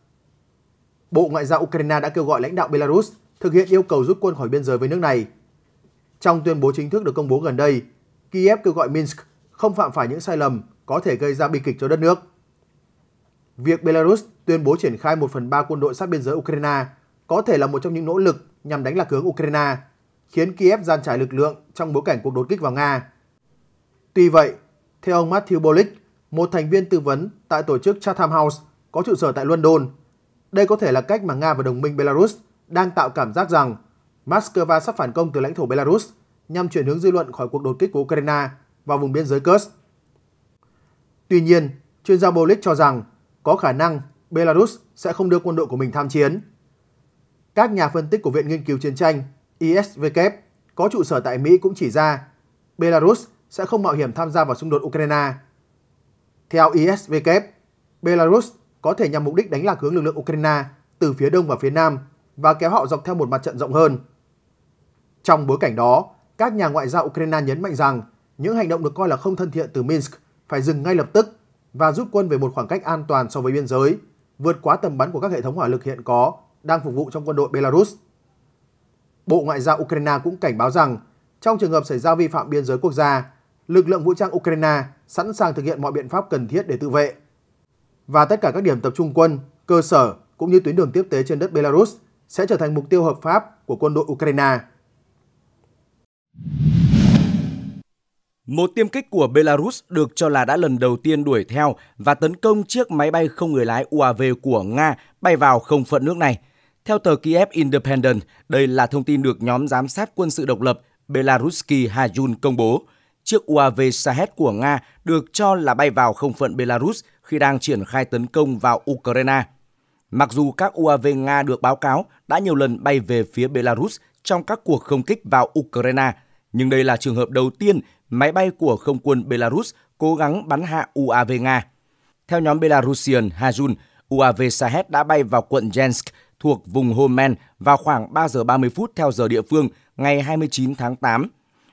Bộ Ngoại giao Ukraine đã kêu gọi lãnh đạo Belarus thực hiện yêu cầu rút quân khỏi biên giới với nước này. Trong tuyên bố chính thức được công bố gần đây, Kiev kêu gọi Minsk không phạm phải những sai lầm có thể gây ra bi kịch cho đất nước. Việc Belarus tuyên bố triển khai 1 phần 3 quân đội sát biên giới Ukraine có thể là một trong những nỗ lực nhằm đánh lạc hướng Ukraine, khiến Kiev gian trải lực lượng trong bối cảnh cuộc đột kích vào Nga. Tuy vậy, theo ông Matthew Bolick, một thành viên tư vấn tại tổ chức Chatham House có trụ sở tại London, đây có thể là cách mà Nga và đồng minh Belarus đang tạo cảm giác rằng Moscow sắp phản công từ lãnh thổ Belarus nhằm chuyển hướng dư luận khỏi cuộc đột kích của Ukraine vào vùng biên giới Kursk. Tuy nhiên, chuyên gia Bolic cho rằng có khả năng Belarus sẽ không đưa quân đội của mình tham chiến. Các nhà phân tích của Viện Nghiên cứu Chiến tranh ISVK có trụ sở tại Mỹ cũng chỉ ra Belarus sẽ không mạo hiểm tham gia vào xung đột Ukraine. Theo ISVK, Belarus có thể nhằm mục đích đánh lạc hướng lực lượng Ukraine từ phía đông và phía nam và kéo họ dọc theo một mặt trận rộng hơn. Trong bối cảnh đó, các nhà ngoại giao Ukraine nhấn mạnh rằng những hành động được coi là không thân thiện từ Minsk phải dừng ngay lập tức và rút quân về một khoảng cách an toàn so với biên giới, vượt quá tầm bắn của các hệ thống hỏa lực hiện có đang phục vụ trong quân đội Belarus. Bộ Ngoại giao Ukraine cũng cảnh báo rằng trong trường hợp xảy ra vi phạm biên giới quốc gia, lực lượng vũ trang Ukraine sẵn sàng thực hiện mọi biện pháp cần thiết để tự vệ. Và tất cả các điểm tập trung quân, cơ sở cũng như tuyến đường tiếp tế trên đất Belarus sẽ trở thành mục tiêu hợp pháp của quân đội Ukraine. Một tiêm kích của Belarus được cho là đã lần đầu tiên đuổi theo và tấn công chiếc máy bay không người lái UAV của Nga bay vào không phận nước này. Theo tờ Kiev Independent, đây là thông tin được nhóm giám sát quân sự độc lập Belaruski Hajun công bố. Chiếc UAV Shahed của Nga được cho là bay vào không phận Belarus khi đang triển khai tấn công vào Ukraine. Mặc dù các UAV Nga được báo cáo đã nhiều lần bay về phía Belarus trong các cuộc không kích vào Ukraine, nhưng đây là trường hợp đầu tiên máy bay của không quân Belarus cố gắng bắn hạ UAV Nga. Theo nhóm Belarusian Hajun, UAV Sahet đã bay vào quận Jensk thuộc vùng Homen vào khoảng 3 giờ 30 phút theo giờ địa phương ngày 29 tháng 8.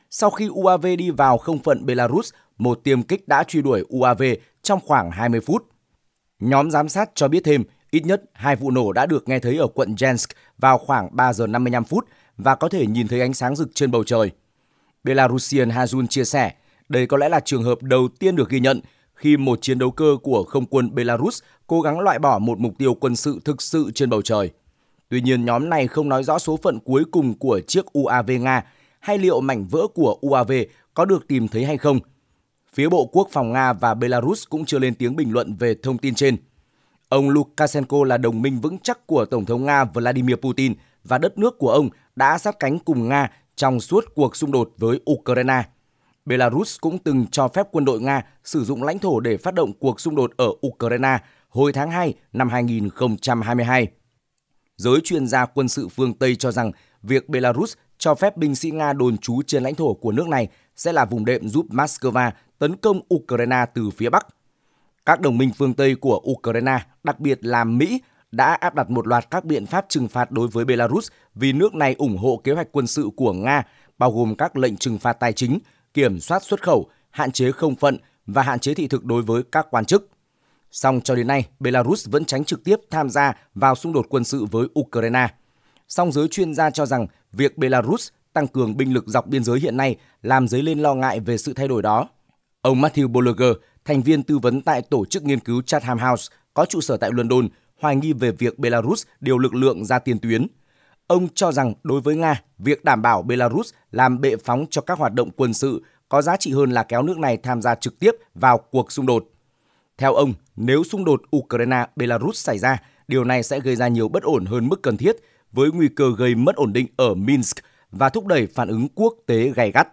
Sau khi UAV đi vào không phận Belarus, một tiêm kích đã truy đuổi UAV trong khoảng 20 phút. Nhóm giám sát cho biết thêm, ít nhất hai vụ nổ đã được nghe thấy ở quận Jensk vào khoảng 3 giờ 55 phút và có thể nhìn thấy ánh sáng rực trên bầu trời. Belarusian Hazun chia sẻ, đây có lẽ là trường hợp đầu tiên được ghi nhận khi một chiến đấu cơ của không quân Belarus cố gắng loại bỏ một mục tiêu quân sự thực sự trên bầu trời. Tuy nhiên, nhóm này không nói rõ số phận cuối cùng của chiếc UAV Nga hay liệu mảnh vỡ của UAV có được tìm thấy hay không. Phía Bộ Quốc phòng Nga và Belarus cũng chưa lên tiếng bình luận về thông tin trên. Ông Lukashenko là đồng minh vững chắc của Tổng thống Nga Vladimir Putin và đất nước của ông đã sát cánh cùng Nga trong suốt cuộc xung đột với Ukraine. Belarus cũng từng cho phép quân đội Nga sử dụng lãnh thổ để phát động cuộc xung đột ở Ukraine hồi tháng 2 năm 2022. Giới chuyên gia quân sự phương Tây cho rằng việc Belarus cho phép binh sĩ Nga đồn trú trên lãnh thổ của nước này sẽ là vùng đệm giúp Moscow tấn công Ukraine từ phía Bắc. Các đồng minh phương Tây của Ukraine, đặc biệt là Mỹ, đã áp đặt một loạt các biện pháp trừng phạt đối với Belarus vì nước này ủng hộ kế hoạch quân sự của Nga, bao gồm các lệnh trừng phạt tài chính, kiểm soát xuất khẩu, hạn chế không phận và hạn chế thị thực đối với các quan chức. Song cho đến nay, Belarus vẫn tránh trực tiếp tham gia vào xung đột quân sự với Ukraine. Song giới chuyên gia cho rằng việc Belarus tăng cường binh lực dọc biên giới hiện nay làm dấy lên lo ngại về sự thay đổi đó. Ông Matthew Bolliger, thành viên tư vấn tại tổ chức nghiên cứu Chatham House có trụ sở tại London, hoài nghi về việc Belarus điều lực lượng ra tiền tuyến. Ông cho rằng đối với Nga, việc đảm bảo Belarus làm bệ phóng cho các hoạt động quân sự có giá trị hơn là kéo nước này tham gia trực tiếp vào cuộc xung đột. Theo ông, nếu xung đột Ukraine-Belarus xảy ra, điều này sẽ gây ra nhiều bất ổn hơn mức cần thiết, với nguy cơ gây mất ổn định ở Minsk và thúc đẩy phản ứng quốc tế gay gắt.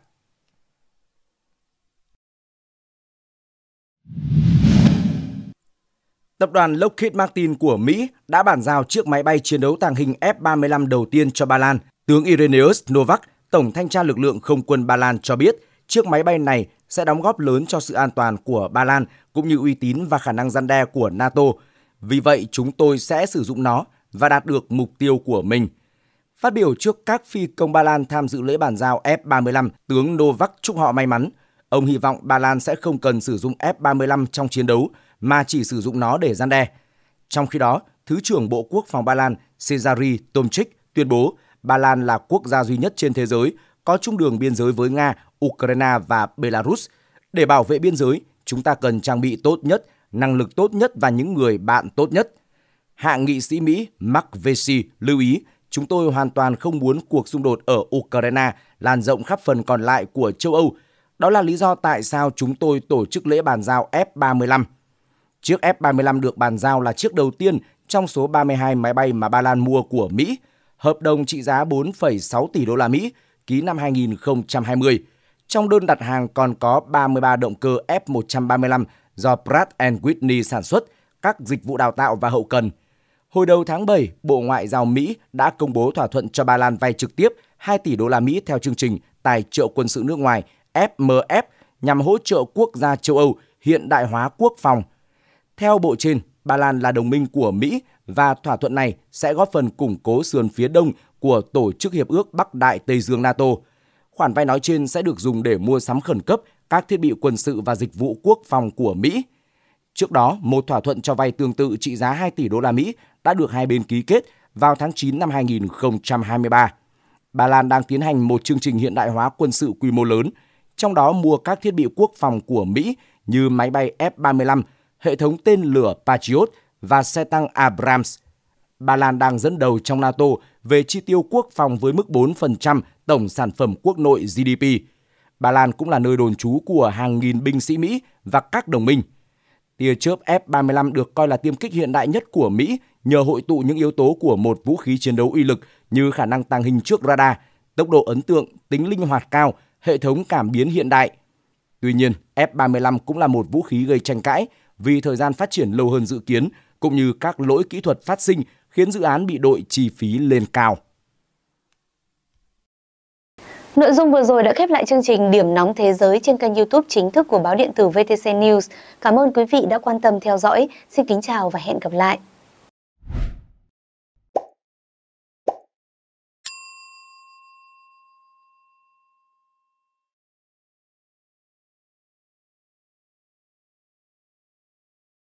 Tập đoàn Lockheed Martin của Mỹ đã bàn giao chiếc máy bay chiến đấu tàng hình F-35 đầu tiên cho Ba Lan. Tướng Ireneus Novak, Tổng Thanh tra Lực lượng Không quân Ba Lan cho biết, chiếc máy bay này sẽ đóng góp lớn cho sự an toàn của Ba Lan cũng như uy tín và khả năng gian đe của NATO. Vì vậy, chúng tôi sẽ sử dụng nó và đạt được mục tiêu của mình. Phát biểu trước các phi công Ba Lan tham dự lễ bàn giao F-35, tướng Novak chúc họ may mắn. Ông hy vọng Ba Lan sẽ không cần sử dụng F-35 trong chiến đấu mà chỉ sử dụng nó để gian đe. Trong khi đó, Thứ trưởng Bộ Quốc phòng Ba Lan Cezary Tomchik tuyên bố Ba Lan là quốc gia duy nhất trên thế giới có chung đường biên giới với Nga, Ukraine và Belarus. Để bảo vệ biên giới, chúng ta cần trang bị tốt nhất, năng lực tốt nhất và những người bạn tốt nhất. Hạ nghị sĩ Mỹ Mark Vesey lưu ý, chúng tôi hoàn toàn không muốn cuộc xung đột ở Ukraine lan rộng khắp phần còn lại của châu Âu. Đó là lý do tại sao chúng tôi tổ chức lễ bàn giao F-35. Chiếc F-35 được bàn giao là chiếc đầu tiên trong số 32 máy bay mà Ba Lan mua của Mỹ, hợp đồng trị giá 4,6 tỷ đô la Mỹ, ký năm 2020. Trong đơn đặt hàng còn có 33 động cơ F-135 do Pratt Whitney sản xuất, các dịch vụ đào tạo và hậu cần. Hồi đầu tháng 7, Bộ Ngoại giao Mỹ đã công bố thỏa thuận cho Ba Lan vay trực tiếp 2 tỷ đô la Mỹ theo chương trình Tài trợ quân sự nước ngoài FMF nhằm hỗ trợ quốc gia châu Âu hiện đại hóa quốc phòng theo bộ trên, Ba Lan là đồng minh của Mỹ và thỏa thuận này sẽ góp phần củng cố sườn phía đông của Tổ chức Hiệp ước Bắc Đại Tây Dương NATO. Khoản vay nói trên sẽ được dùng để mua sắm khẩn cấp các thiết bị quân sự và dịch vụ quốc phòng của Mỹ. Trước đó, một thỏa thuận cho vay tương tự trị giá 2 tỷ đô la Mỹ đã được hai bên ký kết vào tháng 9 năm 2023. Ba Lan đang tiến hành một chương trình hiện đại hóa quân sự quy mô lớn, trong đó mua các thiết bị quốc phòng của Mỹ như máy bay F-35 hệ thống tên lửa Patriot và xe tăng Abrams. Ba Lan đang dẫn đầu trong NATO về chi tiêu quốc phòng với mức 4% tổng sản phẩm quốc nội GDP. Ba Lan cũng là nơi đồn trú của hàng nghìn binh sĩ Mỹ và các đồng minh. Tia chớp F-35 được coi là tiêm kích hiện đại nhất của Mỹ nhờ hội tụ những yếu tố của một vũ khí chiến đấu uy lực như khả năng tàng hình trước radar, tốc độ ấn tượng, tính linh hoạt cao, hệ thống cảm biến hiện đại. Tuy nhiên, F-35 cũng là một vũ khí gây tranh cãi vì thời gian phát triển lâu hơn dự kiến cũng như các lỗi kỹ thuật phát sinh khiến dự án bị đội chi phí lên cao. Nội dung vừa rồi đã khép lại chương trình Điểm nóng thế giới trên kênh YouTube chính thức của báo điện tử VTC News. Cảm ơn quý vị đã quan tâm theo dõi. Xin kính chào và hẹn gặp lại.